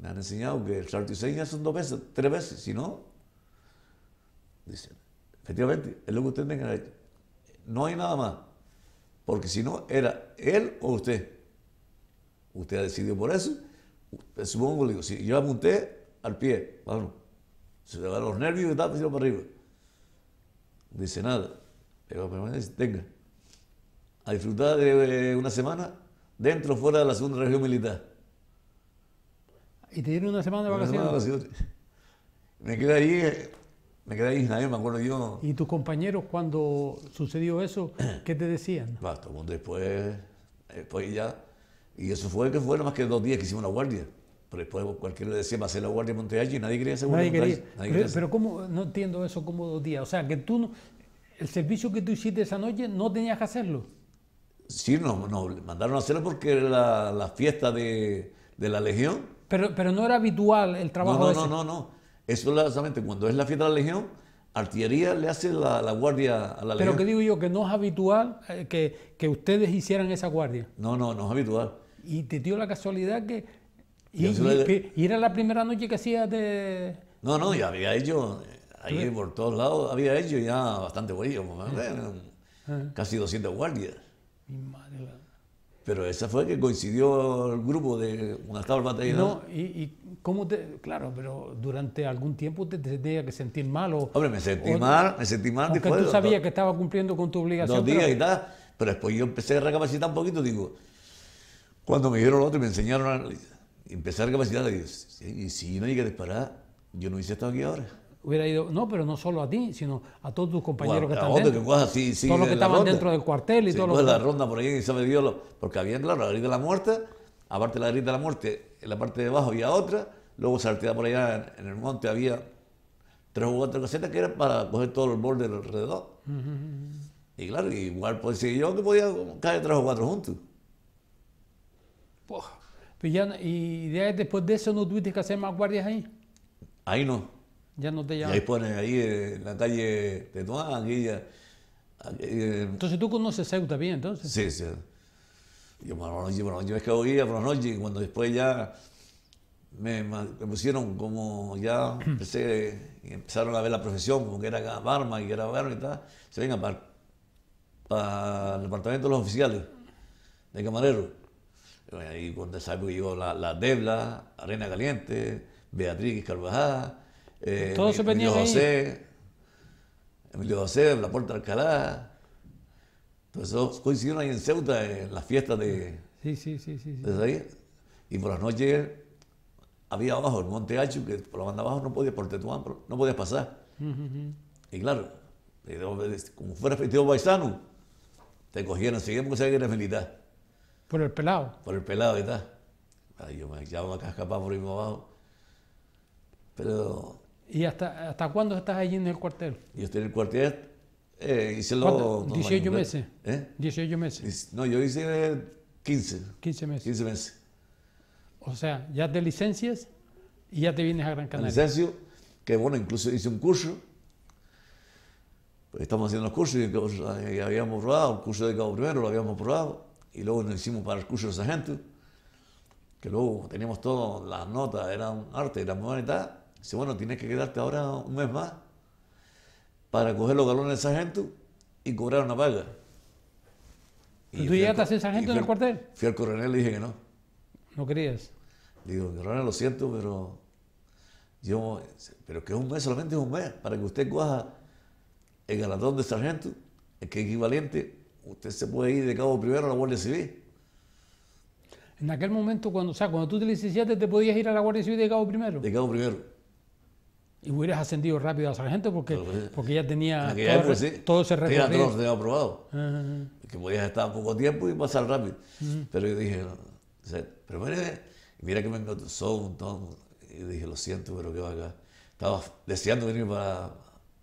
me han enseñado que el salto y seña son dos veces, tres veces, si no, dice, efectivamente, es lo que usted tenga No hay nada más, porque si no, era él o usted. Usted ha decidido por eso supongo, le digo, si yo apunté al pie, bueno se le van los nervios y está tiro para arriba. Dice nada. Le dice, tenga. A disfrutar de eh, una semana dentro o fuera de la segunda región militar. ¿Y te dieron una semana de vacaciones? Me quedé ahí, eh, me quedé ahí nadie me acuerdo yo. ¿Y tus compañeros cuando sucedió eso, qué te decían? Basta, después, después ya y eso fue que fueron más que dos días que hicimos la guardia. Pero después cualquiera le decía, va a ser la guardia de y nadie quería hacer guardia nadie quería. pero, ¿cómo? No entiendo eso como dos días. O sea, que tú, el servicio que tú hiciste esa noche no tenías que hacerlo. Sí, no, no, mandaron a hacerlo porque era la, fiesta de, la Legión. Pero, pero no era habitual el trabajo no, no, No, no, no. Eso es cuando es la fiesta de la Legión, artillería le hace la, guardia a la Legión. Pero que digo yo, que no es habitual eh, que, que ustedes hicieran esa guardia. No, no, no es habitual y te dio la casualidad que... Y, era la primera noche que hacías de... No, no, ya había hecho, ahí por todos lados, había hecho ya bastante ah. Ah. casi 200 guardias. Mi madre. Pero esa fue que coincidió el grupo de cuando estaba el No, y, cómo te. Claro, pero durante algún tiempo te tenía que sentir mal. O, Hombre, me sentí mal, me sentí mal después. tú sabías que estaba cumpliendo con tu obligación. Dos días y tal, pero después yo empecé a recapacitar un poquito, digo, cuando me dieron otro y me enseñaron a empezar a capacitar, y si, no hay a disparar, yo no hubiese estado aquí ahora. Hubiera ido, no, pero no solo a ti, sino a todos tus compañeros que estaban dentro. Que todos los que estaban dentro del cuartel y todo pues, lo que... la ronda por ahí y se me dio Porque había, claro, la grita de la muerte, aparte de la grita de la muerte, en la parte de abajo había otra, luego salteada por allá en, el monte había tres o cuatro casetas que eran para coger todos los bordes alrededor. Y claro, igual pues, yo que podía caer tres o cuatro juntos. Pues ya, y después de eso no tuviste que hacer más guardias ahí. Ahí no. Ya no te llaman. ahí ponen ahí eh, en la calle de aquí ya. Eh. Entonces tú conoces Ceuta bien, entonces. Sí, sí. Yo por la noche, por la noche que por la noche, y cuando después ya me, pusieron como ya empecé, este, empezaron a ver la profesión, como que era barma y que era barma y tal, se venga para, para el departamento de los oficiales, de camarero ahí donde salgo yo, la, la Debla, Arena Caliente, Beatriz Carvajal, eh, Emilio José, Emilio José, La Puerta de Alcalá. Entonces coincidieron ahí en Ceuta, en las fiestas de... Sí, sí, sí, sí. sí. Desde ahí. Y por las noches había abajo el Monte Hacho, que por la banda abajo no podía, por Tetuán, no podías pasar. Y claro, como fuera festivo paisano, te cogieron, seguían porque sabían que eres militar. Por el pelado. Por el pelado y tal. Yo me, ya me escapar por ahí abajo. Pero. ¿Y hasta, hasta cuándo estás allí en el cuartel? Yo estoy en el cuartel. Eh, hice los. 18 meses. ¿Eh? 18 meses. No, yo hice 15. 15 meses. 15 meses. O sea, ya te licencias y ya te vienes a Gran Canaria. Licencio, que bueno, incluso hice un curso. Estamos haciendo los cursos y habíamos probado, el curso de cabo primero lo habíamos probado y luego nos hicimos para el curso de sargento, que luego teníamos todas las notas, era un arte, era bonitas Dice, bueno, tienes que quedarte ahora un mes más para coger los galones de sargento y cobrar una paga. ¿Y tú llegaste a ser sargento en el cuartel? Fui al coronel y dije que no. ¿No querías? Digo, coronel, lo siento, pero yo, pero que es un mes, solamente es un mes, para que usted coja el galardón de sargento, el que es equivalente usted se puede ir de cabo primero a la Guardia Civil. En aquel momento, cuando, o sea, cuando tú te licenciaste, te podías ir a la Guardia Civil de cabo primero. De cabo primero. Y hubieras ascendido rápido a sargento porque, pues, porque ya tenía todo, se sí, ese Tenía todo, aprobado. Que podías estar poco tiempo y pasar rápido. Pero yo dije, mira, que me encontró un montón. Y dije, lo siento, pero qué va Estaba deseando venir para,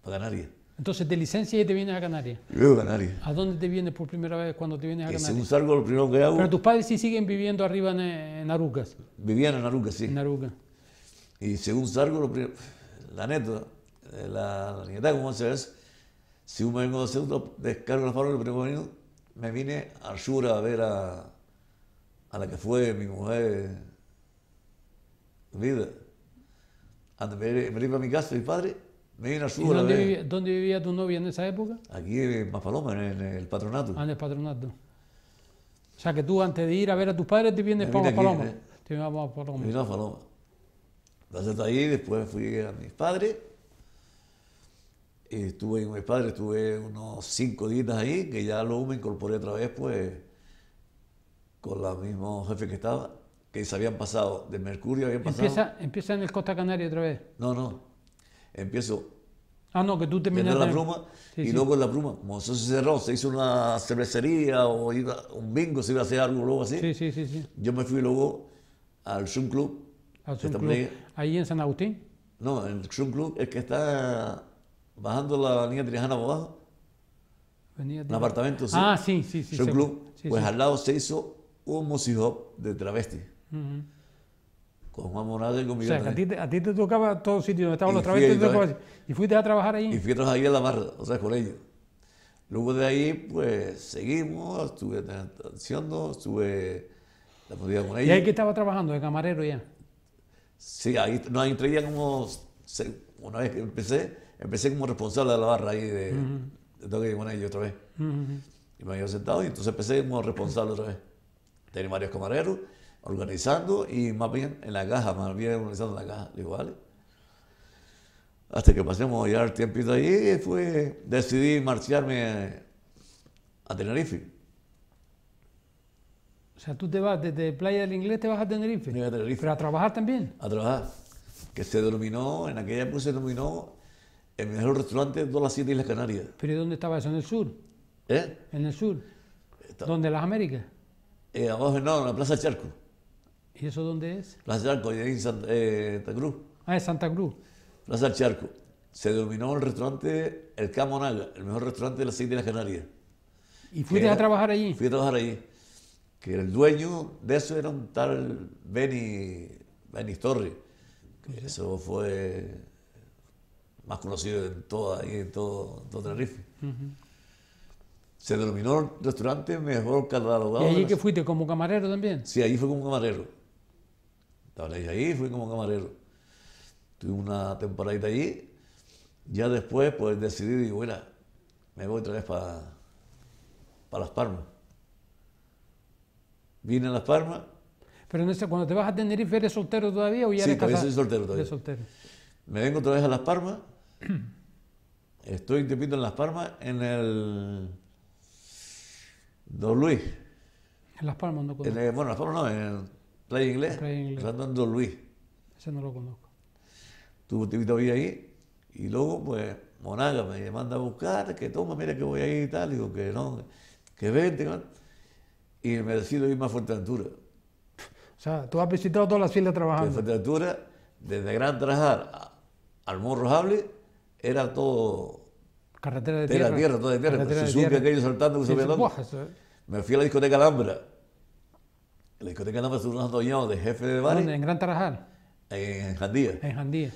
para Canarias. Entonces te licencias y te vienes a Canarias. Yo a Canarias. ¿A dónde te vienes por primera vez cuando te vienes a Canarias? Según salgo, lo primero que hago. Pero tus padres sí siguen viviendo arriba en, en Arucas. Vivían en Arucas, sí. En Arucas. Y según salgo, la neta, eh, la, la como se ve, si un vengo de Ceuta, descargo la fábrica, primer primero me vine a Shura a ver a, a la que fue mi mujer vida. Antes me, me iba a mi casa, mi padre eh. dónde vivía, tu novia en esa época? Aquí en Mafaloma, en el patronato. Ah, en el patronato. O sea que tú antes de ir a ver a tus padres te vienes para Más Eh. Te vienes para Más a Paloma. ahí, después fui a mis padres. estuve con mis padres, estuve unos cinco días ahí, que ya luego me incorporé otra vez, pues, con los mismos jefes que estaba, que se habían pasado, de Mercurio habían pasado. Empieza, empieza en el Costa Canaria otra vez. No, no. Empiezo Ah, no, que tú terminaste. la pluma y luego la pluma, como eso se cerró, se hizo una cervecería o un bingo, se iba a hacer algo, luego así. Sí, sí, sí. sí. Yo me fui luego al Zoom Club. ¿Al Zoom Club? ¿Ahí en San Agustín? No, el Zoom Club es que está bajando la línea Trijana por abajo. Venía un apartamento, sí. Ah, sí, sí, sí. Zoom Club. pues al lado se hizo un music hop de travesti. Uh con Juan Morales y con Miguel. O sea, a ti, te, a ti te tocaba todo sitio donde estaban los travestis, y fuiste a trabajar ahí. Y fui a ahí a la barra, o sea, con ellos. Luego de ahí, pues seguimos, estuve haciendo, estuve la con ellos. ¿Y ahí que estaba trabajando, de camarero ya? Sí, ahí nos ya como, una vez que empecé, empecé como responsable de la barra ahí de, uh de con ellos otra vez. Y me había sentado y entonces empecé como responsable otra vez. Tenía varios camareros organizando y más bien en la caja, más bien organizando en la caja, digo, vale. Hasta que pasemos ya el tiempito allí, fue, decidí marcharme a Tenerife. O sea, tú te vas desde Playa del Inglés, te vas a Tenerife. A Tenerife. Pero a trabajar también. A trabajar. Que se denominó, en aquella época se denominó el mejor restaurante de todas las Islas Canarias. ¿Pero y dónde estaba eso? ¿En el sur? ¿Eh? ¿En el sur? ¿Dónde? ¿Las Américas? Eh, no, en la Plaza Charco. ¿Y eso dónde es? Plaza Charco, ahí en eh, Santa, Cruz. Ah, es Santa Cruz. Plaza Charco. Se denominó el restaurante El Camonaga, el mejor restaurante de la seis de la Canarias. ¿Y fuiste a trabajar allí? Fui a trabajar allí. Que el dueño de eso era un tal Benny, Benny Que Eso fue más conocido en todo, ahí en todo, Tenerife. Se denominó el restaurante mejor catalogado. ¿Y allí que fuiste como camarero también? Sí, allí fue como camarero ahí, fui como camarero. Tuve una temporadita allí. Ya después, pues decidí, digo, mira, me voy otra vez para Las Palmas. Vine a Las Palmas. Pero cuando te vas a Tenerife, ¿eres soltero todavía o ya sí, casado? soy soltero todavía. Me vengo otra vez a Las Palmas. Estoy, te pido, en Las Palmas, en el... Don Luis. En Las Palmas, no en Bueno, Las Palmas no, en ¿Playa inglés? inglés. Fernando Luis. Ese no lo conozco. Tuvo a ir ahí y luego pues Monaga me manda a buscar, que toma, mira que voy a ir y tal, digo que no, que vente, y me decido más a Fuerteventura. O sea, tú has visitado todas las filas trabajando. Fuerte Fuerteventura, desde Gran Trajar al Morro Jable, era todo... Carretera de tierra. Era tierra, todo de tierra. Pues, aquello saltando, ¿eh? me fui a la discoteca Alhambra la discoteca no la yo de jefe de bar ¿Dónde? ¿En Gran Tarajal? En Jandía. En Jandía.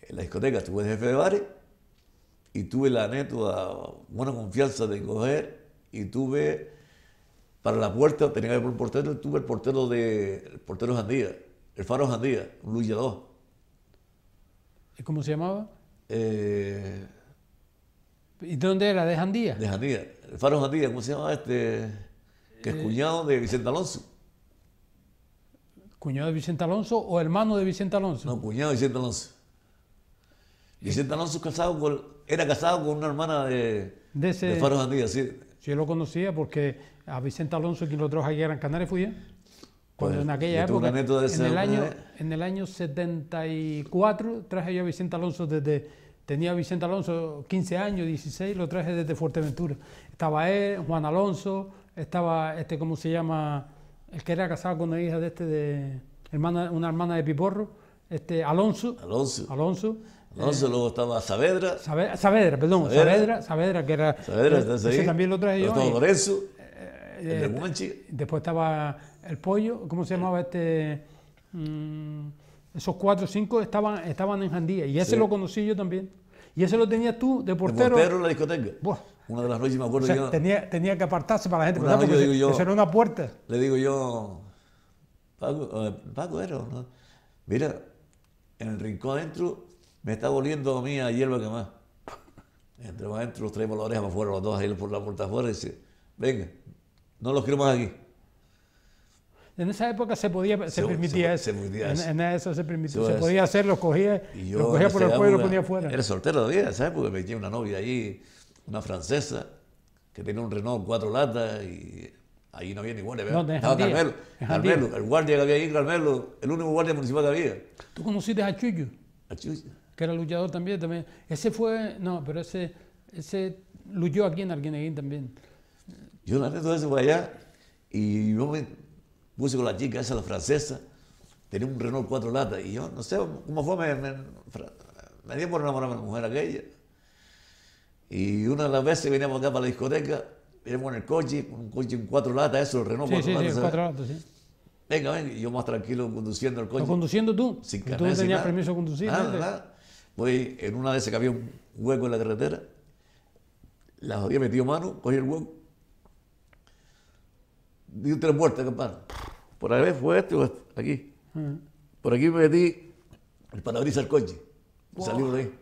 En la discoteca estuve de jefe de bares y tuve la neta, buena confianza de coger y tuve para la puerta, tenía que por el portero, tuve el portero de portero Jandía, el faro Jandía, un luchador. ¿Y cómo se llamaba? Eh, ¿Y de dónde era? ¿De Jandía? De Jandía. El faro Jandía, ¿cómo se llama este? Que es eh, cuñado de Vicente Alonso. ¿Cuñado de Vicente Alonso o hermano de Vicente Alonso? No, cuñado de Vicente Alonso. Vicente Alonso era casado con una hermana de, de, Faro Andía, sí. Yo lo conocía porque a Vicente Alonso quien lo trajo aquí a Gran Canaria fui pues, en aquella época, eh. en el, año, en el año 74, traje yo a Vicente Alonso desde, tenía a Vicente Alonso 15 años, 16, lo traje desde Fuerteventura. Estaba él, Juan Alonso, estaba este, ¿cómo se llama? el que era casado con una hija de este, de hermana, una hermana de Piporro, este Alonso. Alonso. Alonso. Eh, luego estaba Saavedra. Saavedra, perdón, Saavedra, Saavedra, que era. Saavedra, está ese también lo traje yo. Lorenzo. Eh, el de eh, Después estaba el pollo, ¿cómo se llamaba este? Mm, esos cuatro o cinco estaban, estaban en Jandía y ese lo conocí yo también. Y eso lo tenías tú de portero. De portero en la discoteca. Una de las noches me acuerdo que tenía, tenía, que apartarse para la gente. Que porque yo, eso era una puerta. Le digo yo, Paco, eh, Paco era, ¿no? mira, en el rincón adentro me está volviendo a mí a hierba más. Entre adentro, los traemos la oreja para afuera, los dos ahí por la puerta afuera y dice, venga, no los quiero más aquí. En esa época se podía, se, permitía eso. Se en, se permitía, se podía hacer, lo cogía, yo, lo cogía por el cuello y lo ponía afuera. Era soltero todavía, ¿sabes? Porque me tenía una novia allí, una francesa, que tenía un Renault cuatro latas y ahí no había ni guardia. Estaba Carmelo, el guardia que había ahí Carmelo, el único guardia municipal que había. ¿Tú conociste a Chuyo? A Chuyo. Que era luchador también, también. Ese fue, no, pero ese, ese luchó aquí en Arguineguín también. Yo nací todo eso fue allá y yo me con la chica, esa la francesa, tenía un Renault cuatro latas y yo no sé cómo fue, me, me, dio por enamorarme de la mujer aquella. Y una de las veces veníamos acá para la discoteca, veníamos en el coche, un coche en cuatro latas, eso, el Renault 4 sí, latas. cuatro latas, sí. Venga, venga, yo más tranquilo conduciendo el coche. conduciendo tú? Sin carnet, ¿Tú tenías permiso de conducir? Nada, nada. Voy en una de esas que había un hueco en la carretera, la había metido mano, cogí el hueco di tres vueltas, campana. Por ahí fue este o este, pues, aquí. Mm. Por aquí me metí el parabrisas al coche. Wow. Salí por ahí.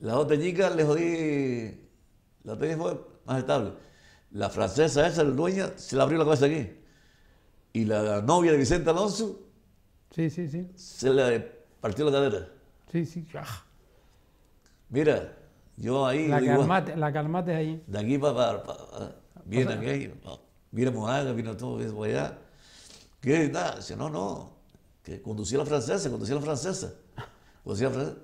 La otra chica le jodí. La otra fue más estable. La francesa esa, la dueña, se le abrió la cabeza aquí. Y la novia de Vicente Alonso. Sí, sí, sí. Se le partió la cadera. Sí, sí. Mira, yo ahí. La calmate, la calmate ahí. De aquí para. para, bien, aquí. Mira Moraga, vino todo, vino allá. ¿Qué? Nada. Dice, no, no. Que conducía la francesa, conducía la francesa. Conducía la francesa.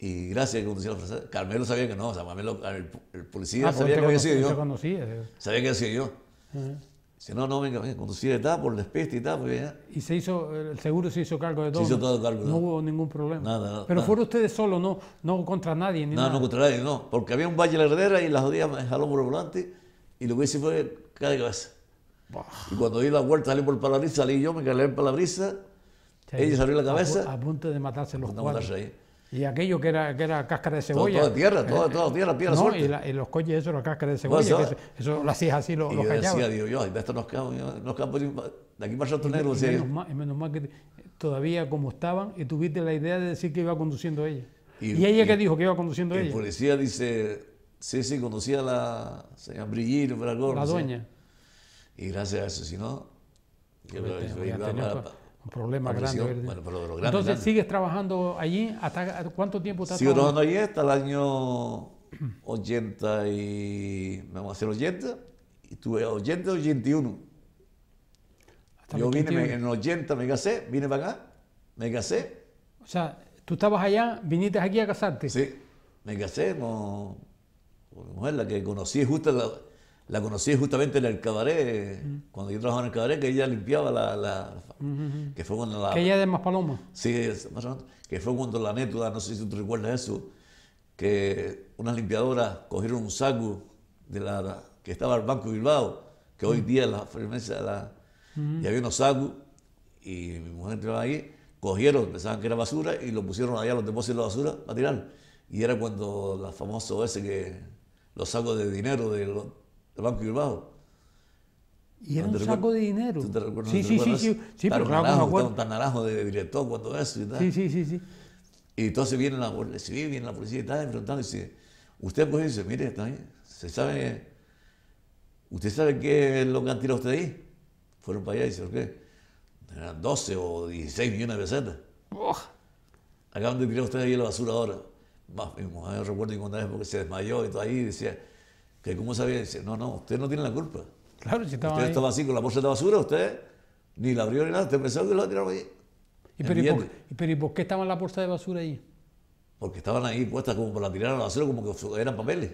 Y gracias a que conducía la francesa. Carmelo sabía que no, o sea, Carmelo, el, el, policía ah, sabía que había yo. Conocía, eh. sabía que había sido yo. Si no, no, venga, conducía y tal, por despiste y tal. Pues, y se hizo, el seguro se hizo cargo de todo. Se hizo todo cargo. No, no hubo ningún problema. Nada, nada Pero fueron ustedes solos, no, no contra nadie. no, no contra nadie, no. Porque había un valle de la heredera y las jodía me jaló por el volante y lo que hice fue cada cabeza. Y cuando di la vuelta, salí por el parabrisas, salí yo, me calé en el parabrisas, ella salió la cabeza. A, punto de matarse los cuatro. y aquello que era, que era cáscara de cebolla. Toda, tierra, toda, eh, toda tierra, tierra, no, Y, los coches, eso era cáscara de cebolla, eso, las hijas lo hacías así, lo, y yo decía, digo yo, de nos nos de aquí para Negro. Y, menos, mal, que todavía como estaban y tuviste la idea de decir que iba conduciendo ella. ¿Y, ella que dijo que iba conduciendo ella? El policía dice, sí, sí, conocía a la señora Brillino, la, la dueña y gracias a eso, si no, yo un problema grande. Entonces, ¿sigues trabajando allí? ¿Hasta cuánto tiempo estás Sigo trabajando allí hasta el año 80 y... vamos a hacer 80, y tuve 80 81. yo vine, en en 80 me casé, vine para acá, me casé. O sea, tú estabas allá, viniste aquí a casarte. Sí, me casé con, con una mujer, la que conocí justo la la conocí justamente en el cabaret, cuando yo trabajaba en el cabaret, que ella limpiaba la... Que fue cuando la... Que de Sí, que fue cuando la anécdota, no sé si tú recuerdas eso, que unas limpiadoras cogieron un saco de la, que estaba al Banco Bilbao, que hoy día la firmeza, la, y había unos sacos, y mi mujer entraba ahí, cogieron, pensaban que era basura, y lo pusieron allá a los depósitos de la basura para tirar. Y era cuando la famoso ese que los sacos de dinero de del Banco Bilbao. Y era un saco de dinero. te recuerdas? Sí, sí, sí, sí, pero claro, tan naranjo de director cuando eso y tal. Sí, sí, sí, sí. Y entonces viene la viene la policía y tal, enfrentando y dice, usted pues dice, mire, se sabe, usted sabe qué lo que han tirado usted ahí. Fueron para allá y dicen, ¿qué? Eran 12 o 16 millones de pesetas. Acaban de tirar usted ahí la basura ahora. Más, recuerdo que una vez porque se desmayó y todo ahí, decía, que como sabía, dice, no, no, usted no tiene la culpa. Claro, si estaba Usted estaba así con la bolsa de basura, usted ni la abrió ni nada, usted pensaba que la tiraron ahí. ¿Y pero, ¿y por, qué estaban la bolsa de basura ahí? Porque estaban ahí puestas como para tirar a la basura, como que eran papeles.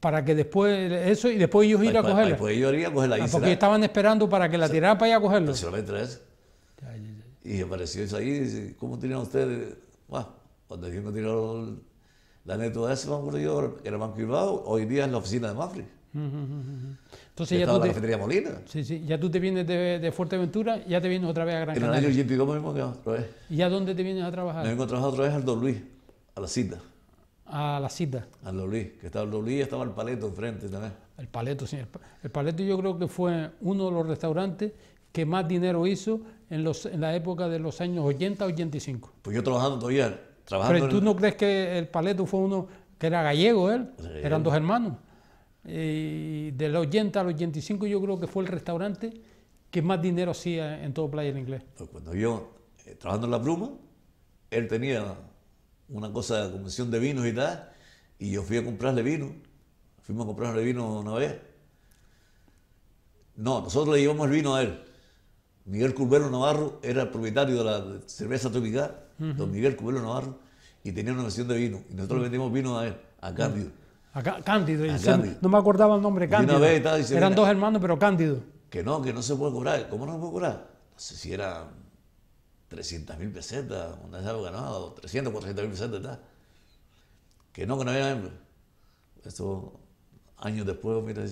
Para que después, eso, y después ellos iban a cogerla. Después ellos iban a cogerla. Ah, porque estaban esperando para que la tiraran para ir a cogerla. Y apareció eso ahí, y dice, ¿cómo tiran ustedes? Bueno, ah, cuando yo no tiraron la Netodes, de ese que era Banco privado. hoy día es la oficina de Mafri. Entonces ya tú, te, la Molina. Sí, sí, ya tú te vienes de, de, Fuerteventura, ya te vienes otra vez a Gran Canaria. En el año 82 mismo que otra vez. ¿Y a dónde te vienes a trabajar? Me vengo a otra vez al Don Luis, a la cita. A la cita. Al Don Luis, que estaba el Don Luis y estaba el Paleto enfrente también. El Paleto, sí. El, Paleto yo creo que fue uno de los restaurantes que más dinero hizo en, los, en la época de los años 80-85. Pues yo trabajando todavía pero tú no crees que el Paleto fue uno que era gallego él, eran dos hermanos. Y del 80 al 85 yo creo que fue el restaurante que más dinero hacía en todo Playa del Inglés. Pues cuando yo, eh, trabajando en la pluma, él tenía una cosa, de convención de vinos y tal, y yo fui a comprarle vino. Fuimos a comprarle vino una vez. No, nosotros le llevamos el vino a él. Miguel Culbero Navarro era el propietario de la cerveza tropical don Miguel Cubelo Navarro, y tenía una versión de vino. Y nosotros vendimos vino a él, a Cándido. A, Cándido, No, me acordaba el nombre, Cándido. Eran dos hermanos, pero Cándido. Que no, que no se puede cobrar. ¿Cómo no se puede cobrar? No sé si eran 300 mil pesetas, una vez algo ganado, 300, 400 mil pesetas, tal. Que no, que no había. Estos años después, mira,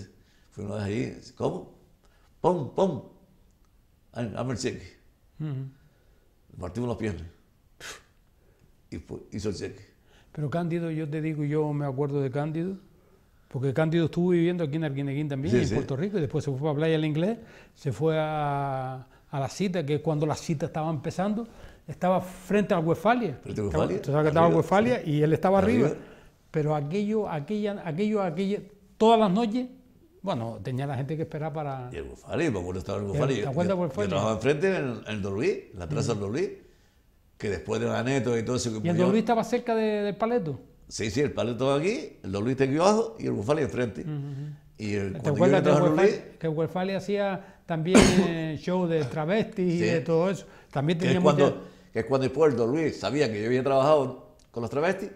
fui una vez allí, ¿cómo? Pum, pum, A ver Partimos las piernas y hizo el cheque. Pero Cándido, yo te digo, yo me acuerdo de Cándido, porque Cándido estuvo viviendo aquí en Arguineguín también, en Puerto Rico, y después se fue para Playa del Inglés, se fue a, a la cita, que cuando la cita estaba empezando, estaba frente a Huefalia. Frente a Estaba, arriba, estaba y él estaba arriba. Pero aquello, aquella, aquello, aquello todas las noches, bueno, tenía la gente que esperar para. Y el Huefalia, me acuerdo estaba el Huefalia. ¿Te acuerdas Yo, trabajaba enfrente en, el en la plaza del Dolby que después de la neto y todo eso... Que ¿Y el Don estaba cerca del paleto? Sí, sí, el paleto aquí, el Don Luis está aquí abajo y el Bufali enfrente. el, ¿Te este que, el hacía también eh, show de travestis y de todo eso? También tenía que es cuando, cuando después el Don Luis sabía que yo había trabajado con los travestis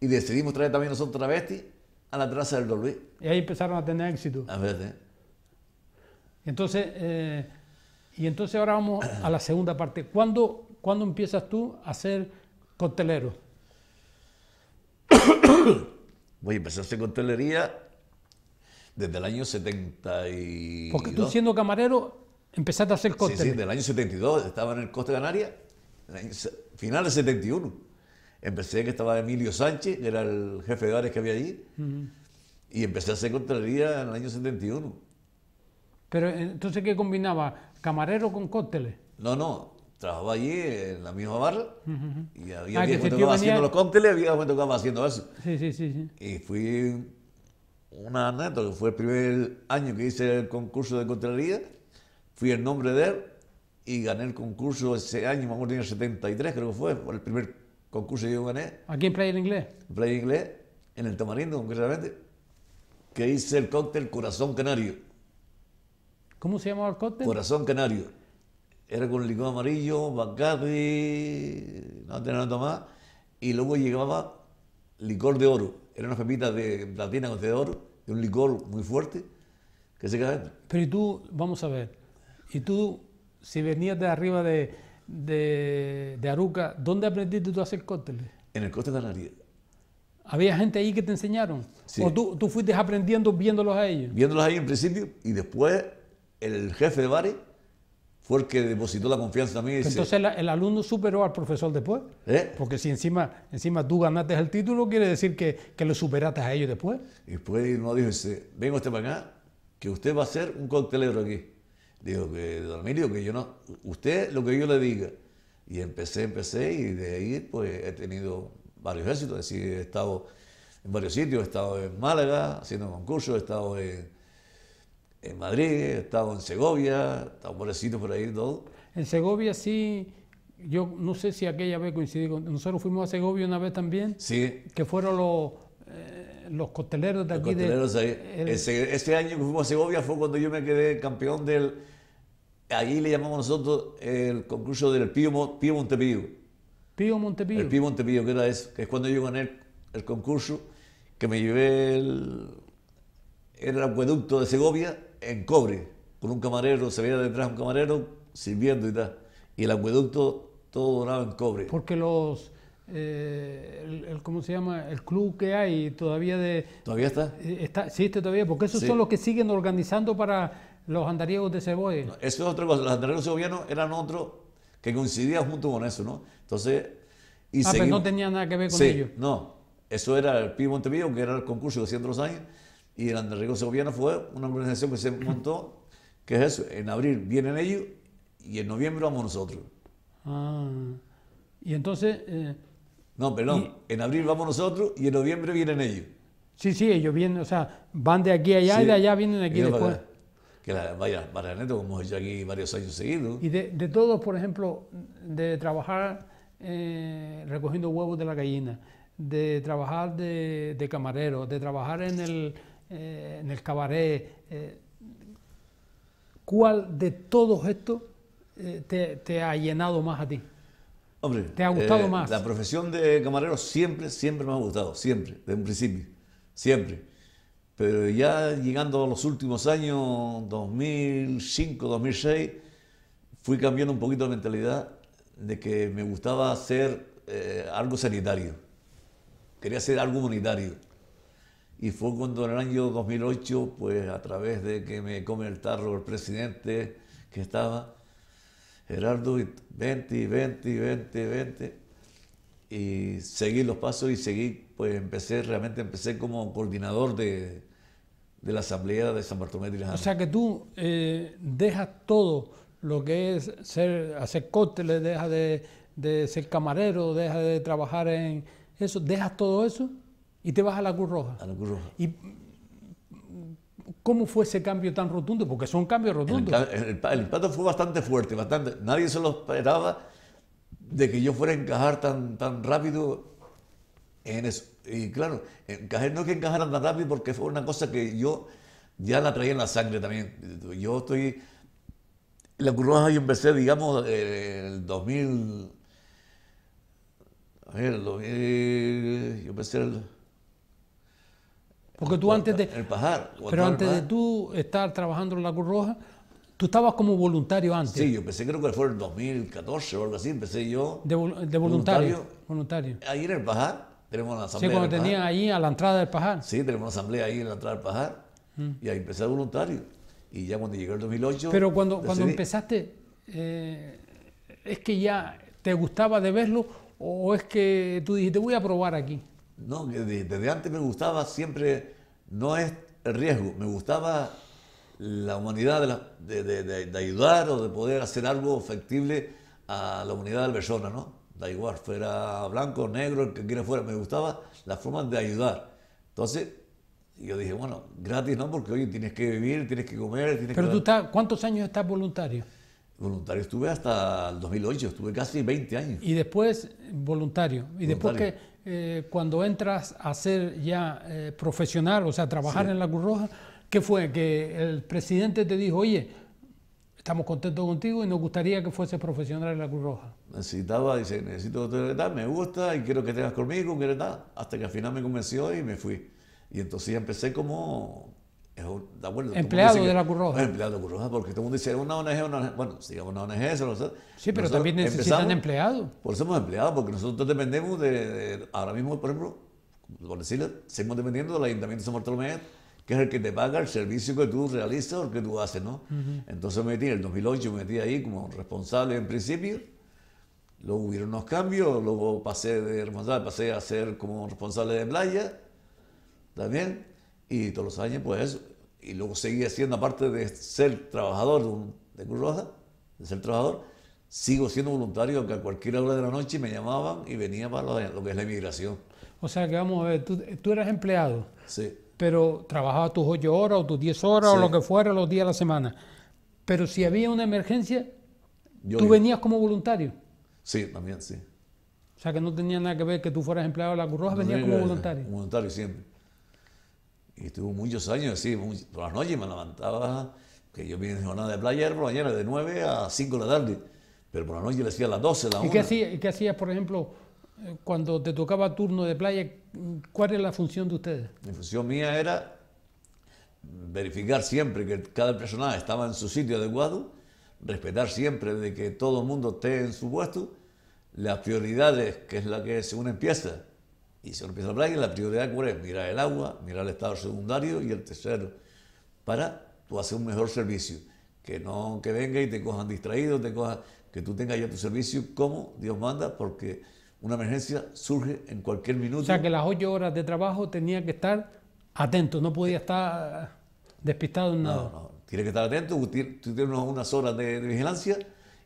y decidimos traer también nosotros travestis a la traza del Don Y ahí empezaron a tener éxito. A ver, ¿eh? Entonces, eh, y entonces ahora vamos a la segunda parte. ¿Cuándo ¿cuándo empiezas tú a ser coctelero? Voy a empezar a hacer coctelería desde el año 72. Porque tú siendo camarero empezaste a hacer cócteles. Sí, sí, del año 72 estaba en el Costa Canaria, finales del 71. Empecé que estaba Emilio Sánchez, que era el jefe de bares que había allí, y empecé a hacer coctelería en el año 71. Pero eh, entonces, ¿qué combinaba? ¿Camarero con cócteles? No, no, trabajaba allí en la misma barra y había ah, que haciendo los cócteles, había días que me tocaba haciendo eso. Sí, sí, sí, sí. Y fui una anécdota, que fue el primer año que hice el concurso de coctelería, fui el nombre de él y gané el concurso ese año, me acuerdo en el 73 creo que fue, fue el primer concurso que yo gané. ¿Aquí en Playa en Inglés? En Playa Inglés, en el Tamarindo concretamente, que hice el cóctel Corazón Canario. ¿Cómo se llamaba el cóctel? Corazón Canario era con licor amarillo, Bacardi, no tenía nada más, y luego llegaba licor de oro. Era una pepita de platina con de oro, de un licor muy fuerte, que se cagaba. Pero y tú, vamos a ver, y tú, si venías de arriba de, de, Aruca, ¿dónde aprendiste tú a hacer cócteles? En el cóctel de Canarias. ¿Había gente ahí que te enseñaron? ¿O tú, tú fuiste aprendiendo viéndolos a ellos? Viéndolos ahí ellos en principio y después el jefe de bares fue el que depositó la confianza a mí. entonces el alumno superó al profesor después. ¿Eh? Porque si encima, encima tú ganaste el título, quiere decir que, que lo superaste a ellos después. Y después no dijo, vengo este para acá, que usted va a ser un coctelero aquí. Digo, que Emilio, que yo no, usted lo que yo le diga. Y empecé, empecé, y de ahí pues he tenido varios éxitos, es decir, he estado en varios sitios, he estado en Málaga haciendo concursos, he estado en en Madrid, he estado en Segovia, he estado por por ahí todo. En Segovia sí, yo no sé si aquella vez coincidí con... Nosotros fuimos a Segovia una vez también, sí. que fueron los, eh, los costeleros de los aquí. Costeleros de, ahí. año que fuimos a Segovia fue cuando yo me quedé campeón del... Allí le llamamos nosotros el concurso del Pío, Montepío. Pío Montepío. El Pío Montepío, que era eso, que es cuando yo gané el, concurso, que me llevé el, el acueducto de Segovia en cobre, con un camarero, se veía detrás un camarero sirviendo y tal. Y el acueducto todo dorado en cobre. Porque los, eh, el, ¿cómo se llama? El club que hay todavía de... ¿Todavía está? Eh, está existe todavía, porque esos son los que siguen organizando para los andariegos de Cebolla. eso es otra cosa, los andariegos de gobierno eran otros que coincidían junto con eso, ¿no? Entonces... Y ah, pero no tenía nada que ver con ellos. no. Eso era el PIB Montevideo, que era el concurso de 100 años, y el Andrés Segoviano fue una organización que se montó, que es eso, en abril vienen ellos y en noviembre vamos nosotros. Ah, y entonces... Eh, no, perdón, en abril vamos nosotros y en noviembre vienen ellos. Sí, sí, ellos vienen, o sea, van de aquí a allá y de allá vienen aquí después. que vaya, para neto, como hemos hecho aquí varios años seguidos. Y de, de todos, por ejemplo, de trabajar eh, recogiendo huevos de la gallina, de trabajar de, de camarero, de trabajar en el eh, en el cabaret. Eh, ¿Cuál de todos estos eh, te, te, ha llenado más a ti? Hombre, ¿te ha gustado más? La profesión de camarero siempre, siempre me ha gustado, siempre, desde un principio, siempre. Pero ya llegando a los últimos años, 2005, 2006, fui cambiando un poquito la mentalidad de que me gustaba hacer algo sanitario. Quería hacer algo humanitario y fue cuando en el año 2008, pues a través de que me come el tarro el presidente que estaba, Gerardo, 20, 20, 20, 20, y seguí los pasos y seguí, pues empecé, realmente empecé como coordinador de, la Asamblea de San Bartolomé de O sea que tú eh, dejas todo lo que es ser, hacer cócteles, dejas de, de ser camarero, dejas de trabajar en eso, dejas todo eso y te vas a la Cruz Roja. ¿Y cómo fue ese cambio tan rotundo? Porque son cambios rotundos. El, impacto fue bastante fuerte, bastante. Nadie se lo esperaba de que yo fuera a encajar tan, tan rápido en eso. Y claro, encajar no que encajaran tan rápido porque fue una cosa que yo ya la traía en la sangre también. Yo estoy... La Cruz Roja yo empecé, digamos, eh, en el 2000... A ver, el 2000... Yo empecé el... Porque tú antes de... El pajar. Pero antes de tú estar trabajando en la Cruz Roja, tú estabas como voluntario antes. Sí, yo empecé, creo que fue el 2014 o algo así, empecé yo... De, voluntario, voluntario. Ahí en el pajar. Tenemos una asamblea. Sí, cuando tenían ahí a la entrada del pajar. Sí, tenemos una asamblea ahí en la entrada del pajar. Mm. Y ahí empecé voluntario. Y ya cuando llegué el 2008... Pero cuando, cuando empezaste, eh, ¿es que ya te gustaba de verlo o es que tú dijiste voy a probar aquí? no, desde antes me gustaba siempre, no es el riesgo, me gustaba la humanidad de, la, de, ayudar o de poder hacer algo factible a la humanidad de la persona, ¿no? Da igual, fuera blanco, negro, el que quiera fuera, me gustaba la forma de ayudar. Entonces, yo dije, bueno, gratis no, porque oye, tienes que vivir, tienes que comer, tienes que... Pero tú estás, ¿cuántos años estás voluntario? Voluntario estuve hasta el 2008, estuve casi 20 años. Y después voluntario. Y después que eh, cuando entras a ser ya eh, profesional, o sea, trabajar en la Cruz Roja, ¿qué fue? Que el presidente te dijo, oye, estamos contentos contigo y nos gustaría que fuese profesional en la Cruz Roja. Necesitaba, dice, necesito te edad, me gusta y quiero que tengas conmigo, que edad, hasta que al final me convenció y me fui. Y entonces ya empecé como empleado de la Curroja. empleado de la Curroja, porque todo el mundo dice, una ONG, una ONG. Bueno, digamos una ONG, eso Sí, pero también necesitan empleados. Por eso somos empleados, porque nosotros dependemos de, ahora mismo, por ejemplo, por decirlo, seguimos dependiendo del Ayuntamiento de San Bartolomé, que es el que te paga el servicio que tú realizas o el que tú haces, ¿no? Entonces me metí, en el 2008 me metí ahí como responsable en principio, luego hubieron unos cambios, luego pasé de responsable, pasé a ser como responsable de playa, también. Y todos los años, pues eso. Y luego seguía siendo, aparte de ser trabajador de, de Cruz Roja, de ser trabajador, sigo siendo voluntario que a cualquier hora de la noche me llamaban y venía para lo, que es la inmigración. O sea que vamos a ver, tú, eras empleado. Sí. Pero trabajaba tus 8 horas o tus 10 horas o lo que fuera los días de la semana. Pero si había una emergencia, tú venías como voluntario. Sí, también, sí. O sea que no tenía nada que ver que tú fueras empleado de la Cruz Roja, venías como voluntario. Voluntario siempre. Y estuvo muchos años así, por las noches me levantaba, que yo vine en jornada de playa, mañana de 9 a 5 de la tarde, pero por la noche le hacía a las 12, la las ¿Y ¿Y qué hacías, por ejemplo, cuando te tocaba turno de playa? ¿Cuál era la función de ustedes? Mi función mía era verificar siempre que cada personaje estaba en su sitio adecuado, respetar siempre de que todo el mundo esté en su puesto, las prioridades, que es la que según empieza, y se empieza a hablar y la prioridad es, mirar el agua, mirar el estado secundario y el tercero, para tú hacer un mejor servicio, que no que venga y te cojan distraído, que tú tengas ya tu servicio como Dios manda, porque una emergencia surge en cualquier minuto. O sea que las ocho horas de trabajo tenía que estar atento, no podía estar despistado en nada. No, no, tiene que estar atento, tú tienes unas horas de vigilancia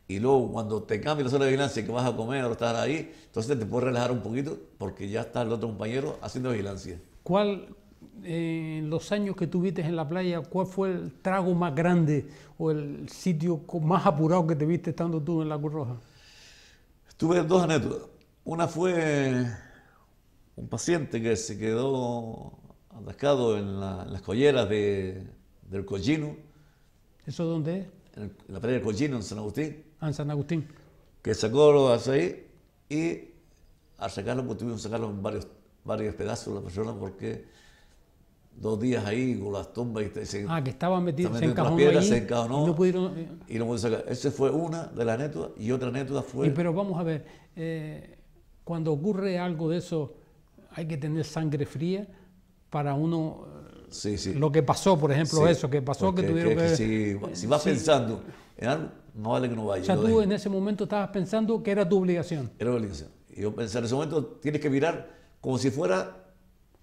y luego cuando te cambia la zona de vigilancia que vas a comer o estar ahí, entonces te puedes relajar un poquito porque ya está el otro compañero haciendo vigilancia. ¿Cuál, eh, en los años que tuviste en la playa, cuál fue el trago más grande o el sitio más apurado que te viste estando tú en la Cruz Roja? Tuve dos anécdotas. Una fue un paciente que se quedó atascado en, las colleras de, del Collino. ¿Eso dónde es? En, en la playa del Collino, en San Agustín San Agustín. Que sacó los ahí y a sacarlo, porque tuvimos que sacarlo en varios, varios pedazos la persona porque dos días ahí con las tumbas y se, ah, que estaban metidos se encajonó piedras, y no pudieron y eh, no pudieron sacar. Esa fue una de las anécdotas y otra anécdota fue... Y pero vamos a ver, eh, cuando ocurre algo de eso hay que tener sangre fría para uno lo que pasó, por ejemplo, eso, que pasó que tuvieron que... si, vas pensando en algo, no vale que no vayas. O sea, tú en ese momento estabas pensando que era tu obligación. Era obligación. Y yo pensé, en ese momento tienes que mirar como si fuera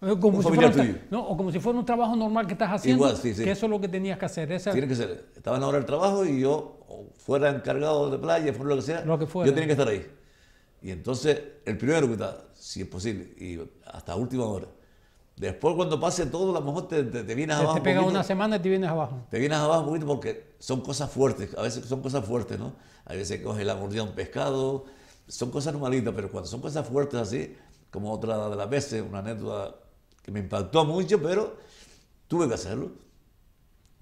como un si fuera tuyo. No, o como si fuera un trabajo normal que estás haciendo, que eso es lo que tenías que hacer. Esa... que ser. Estaba en la hora del trabajo y yo fuera encargado de playa, fuera lo que sea, yo tenía que estar ahí. Y entonces, el primero que está, si es posible, y hasta última hora. Después cuando pase todo, a lo mejor te, vienes abajo. Te pega una semana y te vienes abajo. Te vienes abajo un poquito porque son cosas fuertes, a veces son cosas fuertes, ¿no? A veces coge la mordida de un pescado, son cosas normalitas, pero cuando son cosas fuertes así, como otra de las veces, una anécdota que me impactó mucho, pero tuve que hacerlo.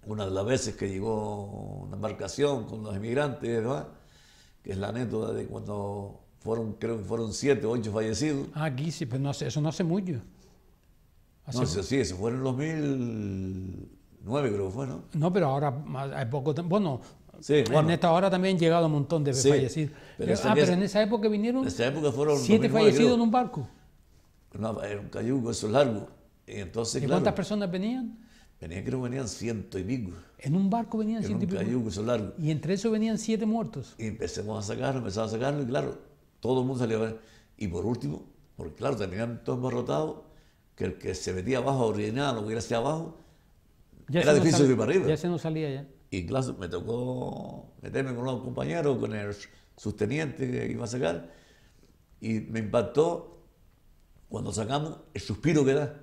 Una de las veces que llegó una embarcación con los inmigrantes, ¿no? que es la anécdota de cuando fueron, creo que fueron siete o ocho fallecidos. Ah, aquí sí, pero pues eso no hace mucho no, sí, eso fue en el 2009 creo que fue, ¿no? No, pero ahora hay poco tiempo, bueno, sí, bueno, en esta hora también han llegado un montón de fallecidos. ah, pero en esa época vinieron en esa época fueron siete fallecidos en un barco. No, era eh, un cayuco, eso es largo. Y, entonces, cuántas personas venían? Venían, creo que venían ciento y pico. En un barco venían ciento y pico. Cayuco, eso es largo. Y entre eso venían siete muertos. Y empecemos a sacarlo, empezamos a sacarlo, y claro, todo el mundo salió a ver. Y por último, porque claro, tenían todos embarrotados, que el que se metía abajo a lo que era hacia abajo, ya era difícil no ir para arriba. Ya se nos salía ya. Y me tocó meterme con los compañeros, con el susteniente que iba a sacar, y me impactó cuando sacamos el suspiro que da.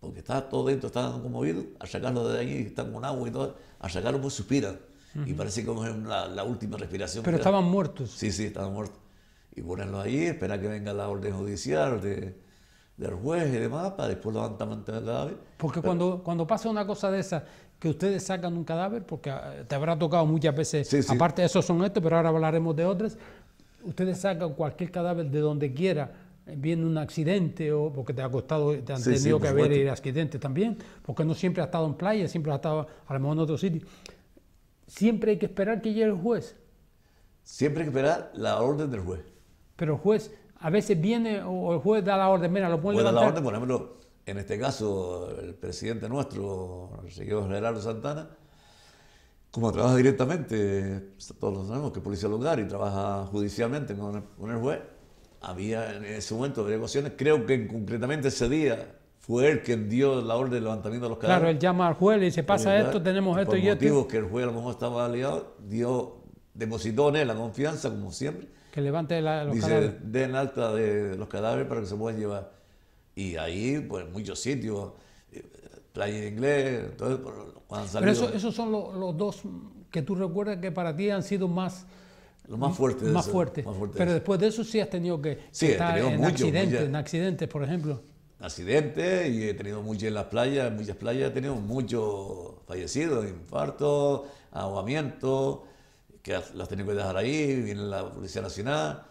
Porque está todo dentro, está conmovido, a sacarlo de ahí, están con agua y todo, a sacarlo pues suspira, Y parece como la, la última respiración. Pero estaban muertos. Sí, sí, estaban muertos. Y ponerlos ahí, esperar que venga la orden judicial de del juez y demás, para después mantener el cadáver. Porque cuando, cuando pasa una cosa de esa, que ustedes sacan un cadáver, porque ah, te habrá tocado muchas veces, aparte de eso son estos, pero ahora hablaremos de otros, ustedes sacan cualquier cadáver de donde quiera, eh, viene un accidente o porque te ha costado, te han tenido que haber el accidente también, porque no siempre ha estado en playa, siempre ha estado a lo mejor en otro sitio. Siempre hay que esperar que llegue el juez. Siempre hay que esperar la orden del juez. Pero el juez a veces viene o el juez da la orden, mira, lo puede levantar. la orden, por ejemplo, en este caso, el presidente nuestro, el señor Gerardo Santana, como trabaja directamente, todos lo sabemos, que es policía lugar y trabaja judicialmente con el, juez, había en ese momento averiguaciones, creo que concretamente ese día fue él quien dio la orden de levantamiento de los cadáveres. Claro, él llama al juez y dice, pasa esto, tenemos esto y esto. Por motivos que el juez a lo mejor estaba aliado, dio, depositó en él la confianza, como siempre, que levante la, los Dice, den alta de los cadáveres para que se puedan llevar. Y ahí, pues, muchos sitios, eh, playa de inglés, entonces, cuando salió, Pero esos son los, dos que tú recuerdas que para ti han sido más... Los más fuertes. Más, fuertes. Pero después de eso sí has tenido que sí, estar en, accidentes, en accidentes, por ejemplo. Accidentes y he tenido mucho en las playas, en muchas playas he tenido muchos fallecidos, infartos, ahogamientos que las tenido que dejar ahí, viene la Policía Nacional,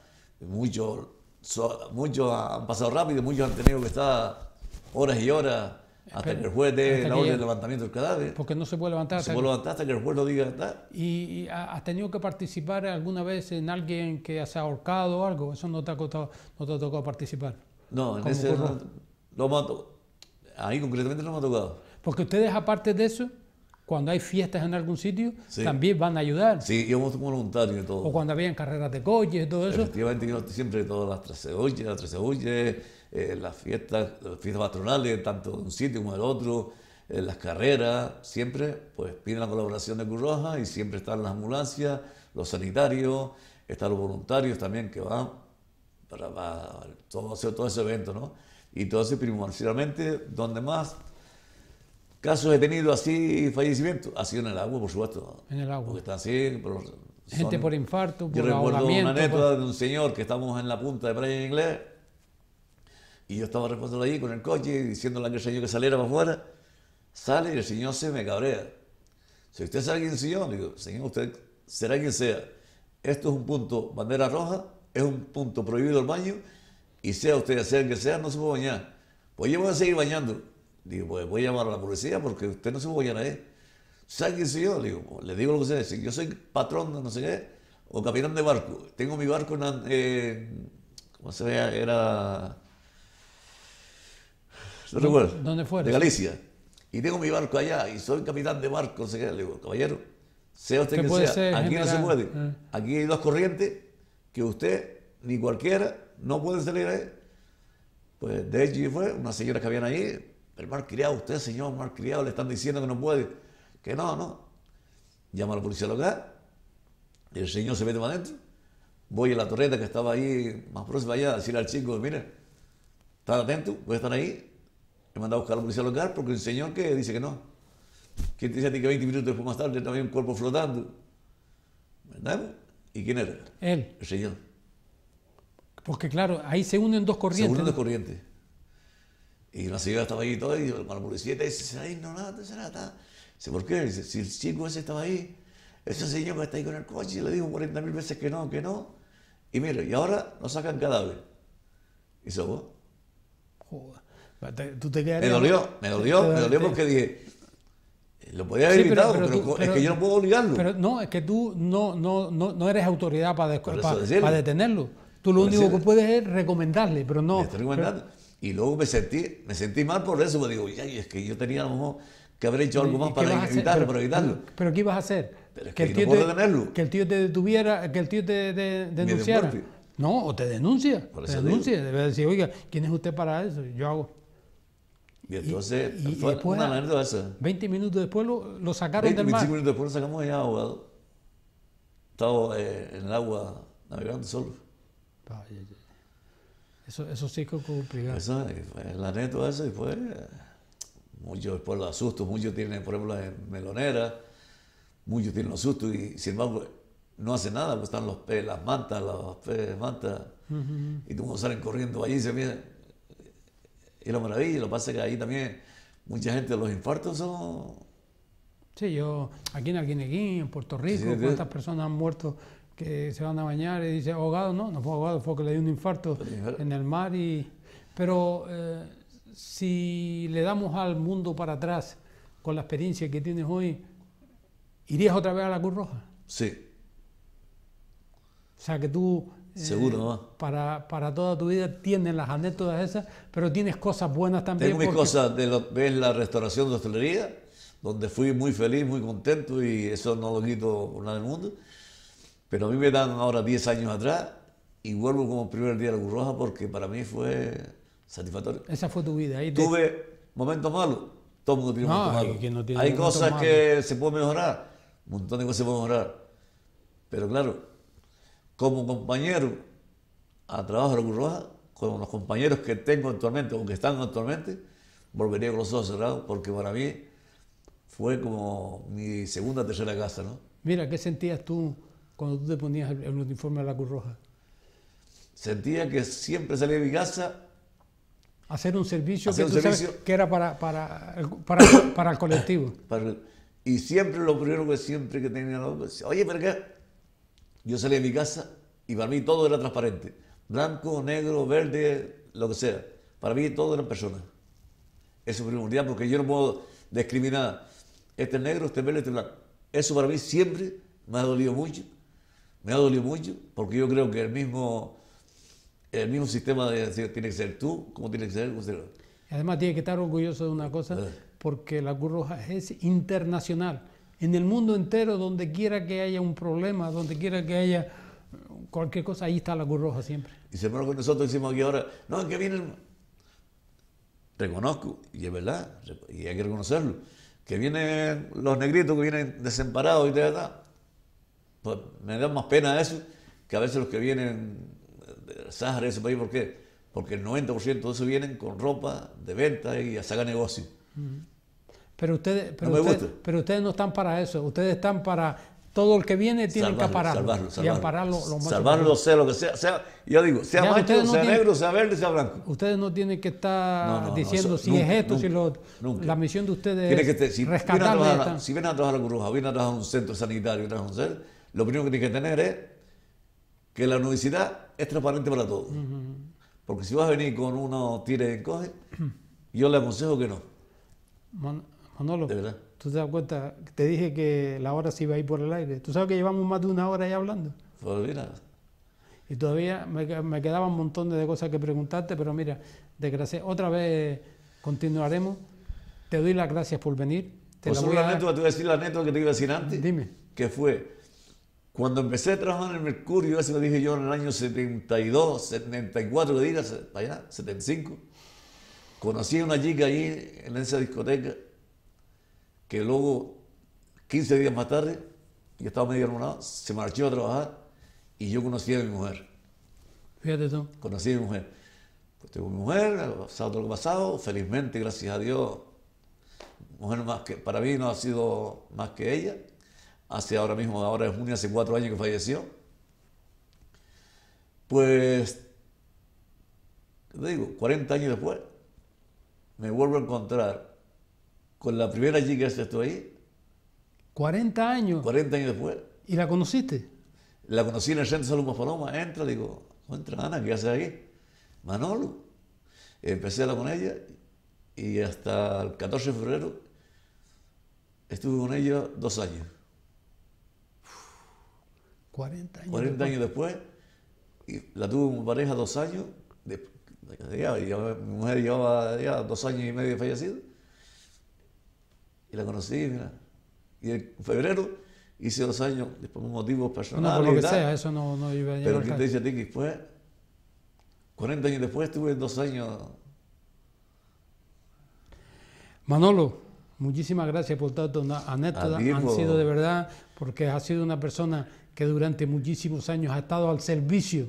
muchos, han pasado rápido, muchos han tenido que estar horas y horas hasta que el juez dé la orden de levantamiento del cadáver. Porque no se puede levantar. se puede levantar hasta que el juez lo diga. ¿Y, has tenido que participar alguna vez en alguien que se ha ahorcado o algo? ¿Eso no te ha, costado, no te ha tocado participar? No, en ese ahí concretamente no me ha tocado. Porque ustedes, aparte de eso, cuando hay fiestas en algún sitio, también van a ayudar. Sí, íbamos como voluntarios y todo. O cuando habían carreras de coches y todo eso. Efectivamente, yo siempre todas las treceoyes, las eh, las fiestas, patronales, tanto de un sitio como del otro, eh, las carreras, siempre pues piden la colaboración de Cruz Roja y siempre están las ambulancias, los sanitarios, están los voluntarios también que van para, todo, hacer todo ese evento, ¿no? Y entonces, primordialmente, donde más casos he tenido así, fallecimientos, ha sido en el agua, por supuesto. En el agua. Porque está así, Gente por infarto, por Yo recuerdo una anécdota pues. de un señor que estamos en la punta de Playa Inglés y yo estaba respondiendo allí con el coche, diciéndole al señor que saliera para afuera. Sale y el señor se me cabrea. Si usted es alguien señor, digo, señor, usted será quien sea. Esto es un punto bandera roja, es un punto prohibido el baño y sea usted, sea quien que sea, no se puede bañar. Pues yo voy a seguir bañando. Digo, pues voy a llamar a la policía porque usted no se voy a ir. ¿Sabe quién soy yo? Le digo, pues, le digo lo que sé. Si yo soy patrón no sé qué, o capitán de barco. Tengo mi barco en. Eh, ¿Cómo se vea Era. No recuerdo. ¿Dónde fue? De Galicia. Y tengo mi barco allá y soy capitán de barco. No Le digo, caballero, sea usted que sea, aquí no se puede. Ah. Aquí hay dos corrientes que usted ni cualquiera no puede salir ahí. Pues de hecho fue una señora que había ahí, mal criado, usted, señor, criado le están diciendo que no puede. Que no, no. Llama a la policía local, el señor se mete para adentro. Voy a la torreta que estaba ahí más próxima allá a decirle al chico, mire, está atento, voy a estar ahí. He mandado a buscar a la policía local porque el señor que dice que no. ¿Quién te dice a que 20 minutos después más tarde también un cuerpo flotando? ¿Verdad? ¿Y quién era? Él. El señor. Porque claro, ahí se unen dos corrientes. Se unen dos corrientes. Y la señora estaba ahí y todo, y con la policía te dice, no, no, será no. Dice, ¿por qué? Dice, si el chico ese estaba ahí, ese señor que está ahí con el coche, le dijo 40 mil veces que no, que no. Y mira, y ahora nos sacan cadáver. Y se fue. ¿Tú te me dolió, me dolió, me dolió porque dije, eh, lo podía haber evitado, pero, es que yo no puedo obligarlo. Pero no, es que tú no, no, no, no eres autoridad para, para, detenerlo. Tú lo único que puedes es recomendarle, pero no. Y luego me sentí, me sentí mal por eso, me digo, Ay, es que yo tenía a lo mejor que haber hecho algo más para evitarlo, pero, para evitarlo. Pero, ¿qué ibas a hacer? Pero que, el tío te, tenerlo. que el tío te detuviera, que el tío te, denunciara. No, o te denuncia. te denuncia. Debe decir, oiga, ¿quién es usted para eso? Yo hago. Y entonces y, 20 minutos después lo, sacaron 20, del mar. 25 minutos después lo sacamos allá, abogado. Estaba eh, en el agua navegando solo. Ah, ya, eso, eso sí que complicado. Eso, eh, neta aneto y fue. Muchos por los asustos, muchos tienen, por ejemplo, la melonera, muchos tienen los sustos y sin embargo no hacen nada, pues están los peces, las mantas, las peces, mantas, y todos salen corriendo allí, se mira. Y la maravilla, lo que pasa es que ahí también mucha gente, los infartos son Sí, yo, aquí en Arguineguín, en Puerto Rico, cuántas personas han muerto que se van a bañar y dice, ahogado, no, no fue ahogado, fue que le dio un infarto en el mar. Y, pero eh, si le damos al mundo para atrás con la experiencia que tienes hoy, ¿irías otra vez a la Cruz Roja? Sí. O sea que tú... Eh, Seguro, Para, toda tu vida tienes las anécdotas esas, pero tienes cosas buenas también. Tengo mis cosas de la restauración de hostelería, donde fui muy feliz, muy contento y eso no lo quito por nada del mundo pero a mí me dan ahora 10 años atrás y vuelvo como primer día a la Cruz Roja porque para mí fue satisfactorio. Esa fue tu vida. Tuve momentos malos. Todo el mundo tiene Hay cosas que se pueden mejorar. Un montón de cosas se pueden mejorar. Pero claro, como compañero a trabajo de la Roja, con los compañeros que tengo actualmente o que están actualmente, volvería con los ojos cerrados porque para mí fue como mi segunda, tercera casa, ¿no? Mira, ¿qué sentías tú cuando tú te ponías el, uniforme de la Cruz Roja? Sentía que siempre salía de mi casa hacer un servicio, que, que era para, para, el colectivo. y siempre lo primero que siempre que tenía la decía, oye, pero qué? Yo salía de mi casa y para mí todo era transparente. Blanco, negro, verde, lo que sea. Para mí todo era persona. Eso es primordial porque yo no puedo discriminar. Este es negro, este es verde, este es blanco. Eso para mí siempre me ha dolido mucho me ha dolido mucho, porque yo creo que el mismo, el mismo sistema tiene que ser tú, como tiene que ser usted. Además, tiene que estar orgulloso de una cosa, eh. porque la Cruz Roja es internacional. En el mundo entero, donde quiera que haya un problema, donde quiera que haya eh, cualquier cosa, ahí está la Cruz Roja siempre. Y se que nosotros decimos aquí ahora, no, es que viene Reconozco, y es verdad, y hay que reconocerlo, que vienen los negritos que vienen desamparados y verdad pues, me da más pena eso que a veces los que vienen de Sahara, ese país, ¿por qué? Porque el 90% de eso vienen con ropa de venta y a sacar negocio. Pero ustedes, pero, no ustedes, no están para eso, ustedes están para todo el que viene tiene que pararlo salvarlo, salvarlo, y salvarlo sea lo que sea, sea yo digo sea macho sea negro sea verde sea blanco ustedes no tienen que estar diciendo si es esto si lo nunca. la misión de ustedes es si rescatar vienen a trabajar, si vienen a trabajar a bruja vienen a trabajar a un centro sanitario vienen a a un centro lo primero que tienes que tener es que la universidad es transparente para todos. Porque si vas a venir con uno tire y encoge, yo le aconsejo que no. Manolo, tú te das cuenta, te dije que la hora se iba a ir por el aire. Tú sabes que llevamos más de una hora ahí hablando. Pues mira. Y todavía me, me quedaban un montón de cosas que preguntarte, pero mira, desgracia, otra vez continuaremos. Te doy las gracias por venir. pues la te voy a decir la neta que te iba a decir antes. Dime. qué fue cuando empecé a trabajar en el Mercurio, eso lo dije yo en el año 72, 74, días para allá, 75, conocí a una chica allí en esa discoteca que luego, 15 días más tarde, yo estaba medio hermanado, se marchó a trabajar y yo conocí a mi mujer. Fíjate tú. Conocí a mi mujer. Pues tengo mi mujer, pasado todo lo pasado, felizmente, gracias a Dios, mujer más que, para mí no ha sido más que ella hace ahora mismo, ahora es junio, hace cuatro años que falleció, pues, ¿qué te digo, 40 años después, me vuelvo a encontrar con la primera chica que esto ahí. 40 años. 40 años después. ¿Y la conociste? La conocí en el centro de salud Paloma, entra, digo, entra Ana, ¿qué haces aquí? Manolo. Empecé a hablar con ella y hasta el 14 de febrero estuve con ella dos años. 40 años. después. y la tuve como pareja dos años, mi mujer llevaba ya dos años y medio fallecido y la conocí, Y en febrero hice dos años, después por motivos personales. No, lo que sea, eso no, iba a Pero ¿qué te dice a ti que después, 40 años después, tuve dos años. Manolo, muchísimas gracias por tanto anécdotas. Han pues. sido de verdad, porque has sido una persona que durante muchísimos años ha estado al servicio,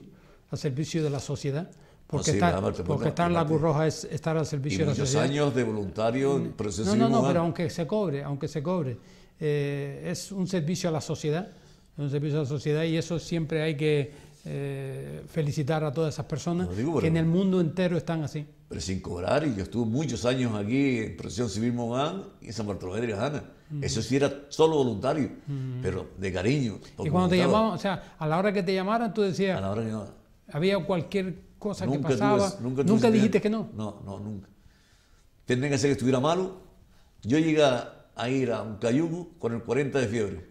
al servicio de la sociedad, porque, está, estar en la Cruz Roja es estar al servicio de la sociedad. años de voluntario en No, no, no, pero aunque se cobre, aunque se cobre, eh, es un servicio a la sociedad, es un servicio a la sociedad y eso siempre hay que eh, felicitar a todas esas personas que en el mundo entero están así. Pero sin cobrar, y yo estuve muchos años aquí en Procesión Civil Mogán y esa San Bartolomé de eso sí era solo voluntario, pero de cariño. Y cuando te llamaban, o sea, a la hora que te llamaran, tú decías. A la hora que Había cualquier cosa que pasaba. nunca, nunca dijiste que no. No, no, nunca. tendrían que ser que estuviera malo. Yo llegué a ir a un cayugo con el 40 de fiebre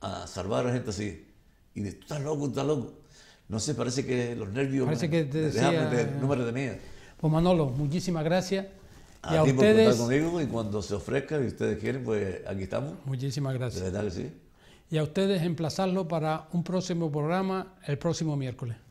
a salvar a la gente así. Y de, tú estás loco, estás loco. No sé, parece que los nervios. Parece que te decía, no me retenía. Pues Manolo, muchísimas gracias. A, contar conmigo y cuando se ofrezca y ustedes quieren, pues aquí estamos. Muchísimas gracias. De sí. Y a ustedes emplazarlo para un próximo programa el próximo miércoles.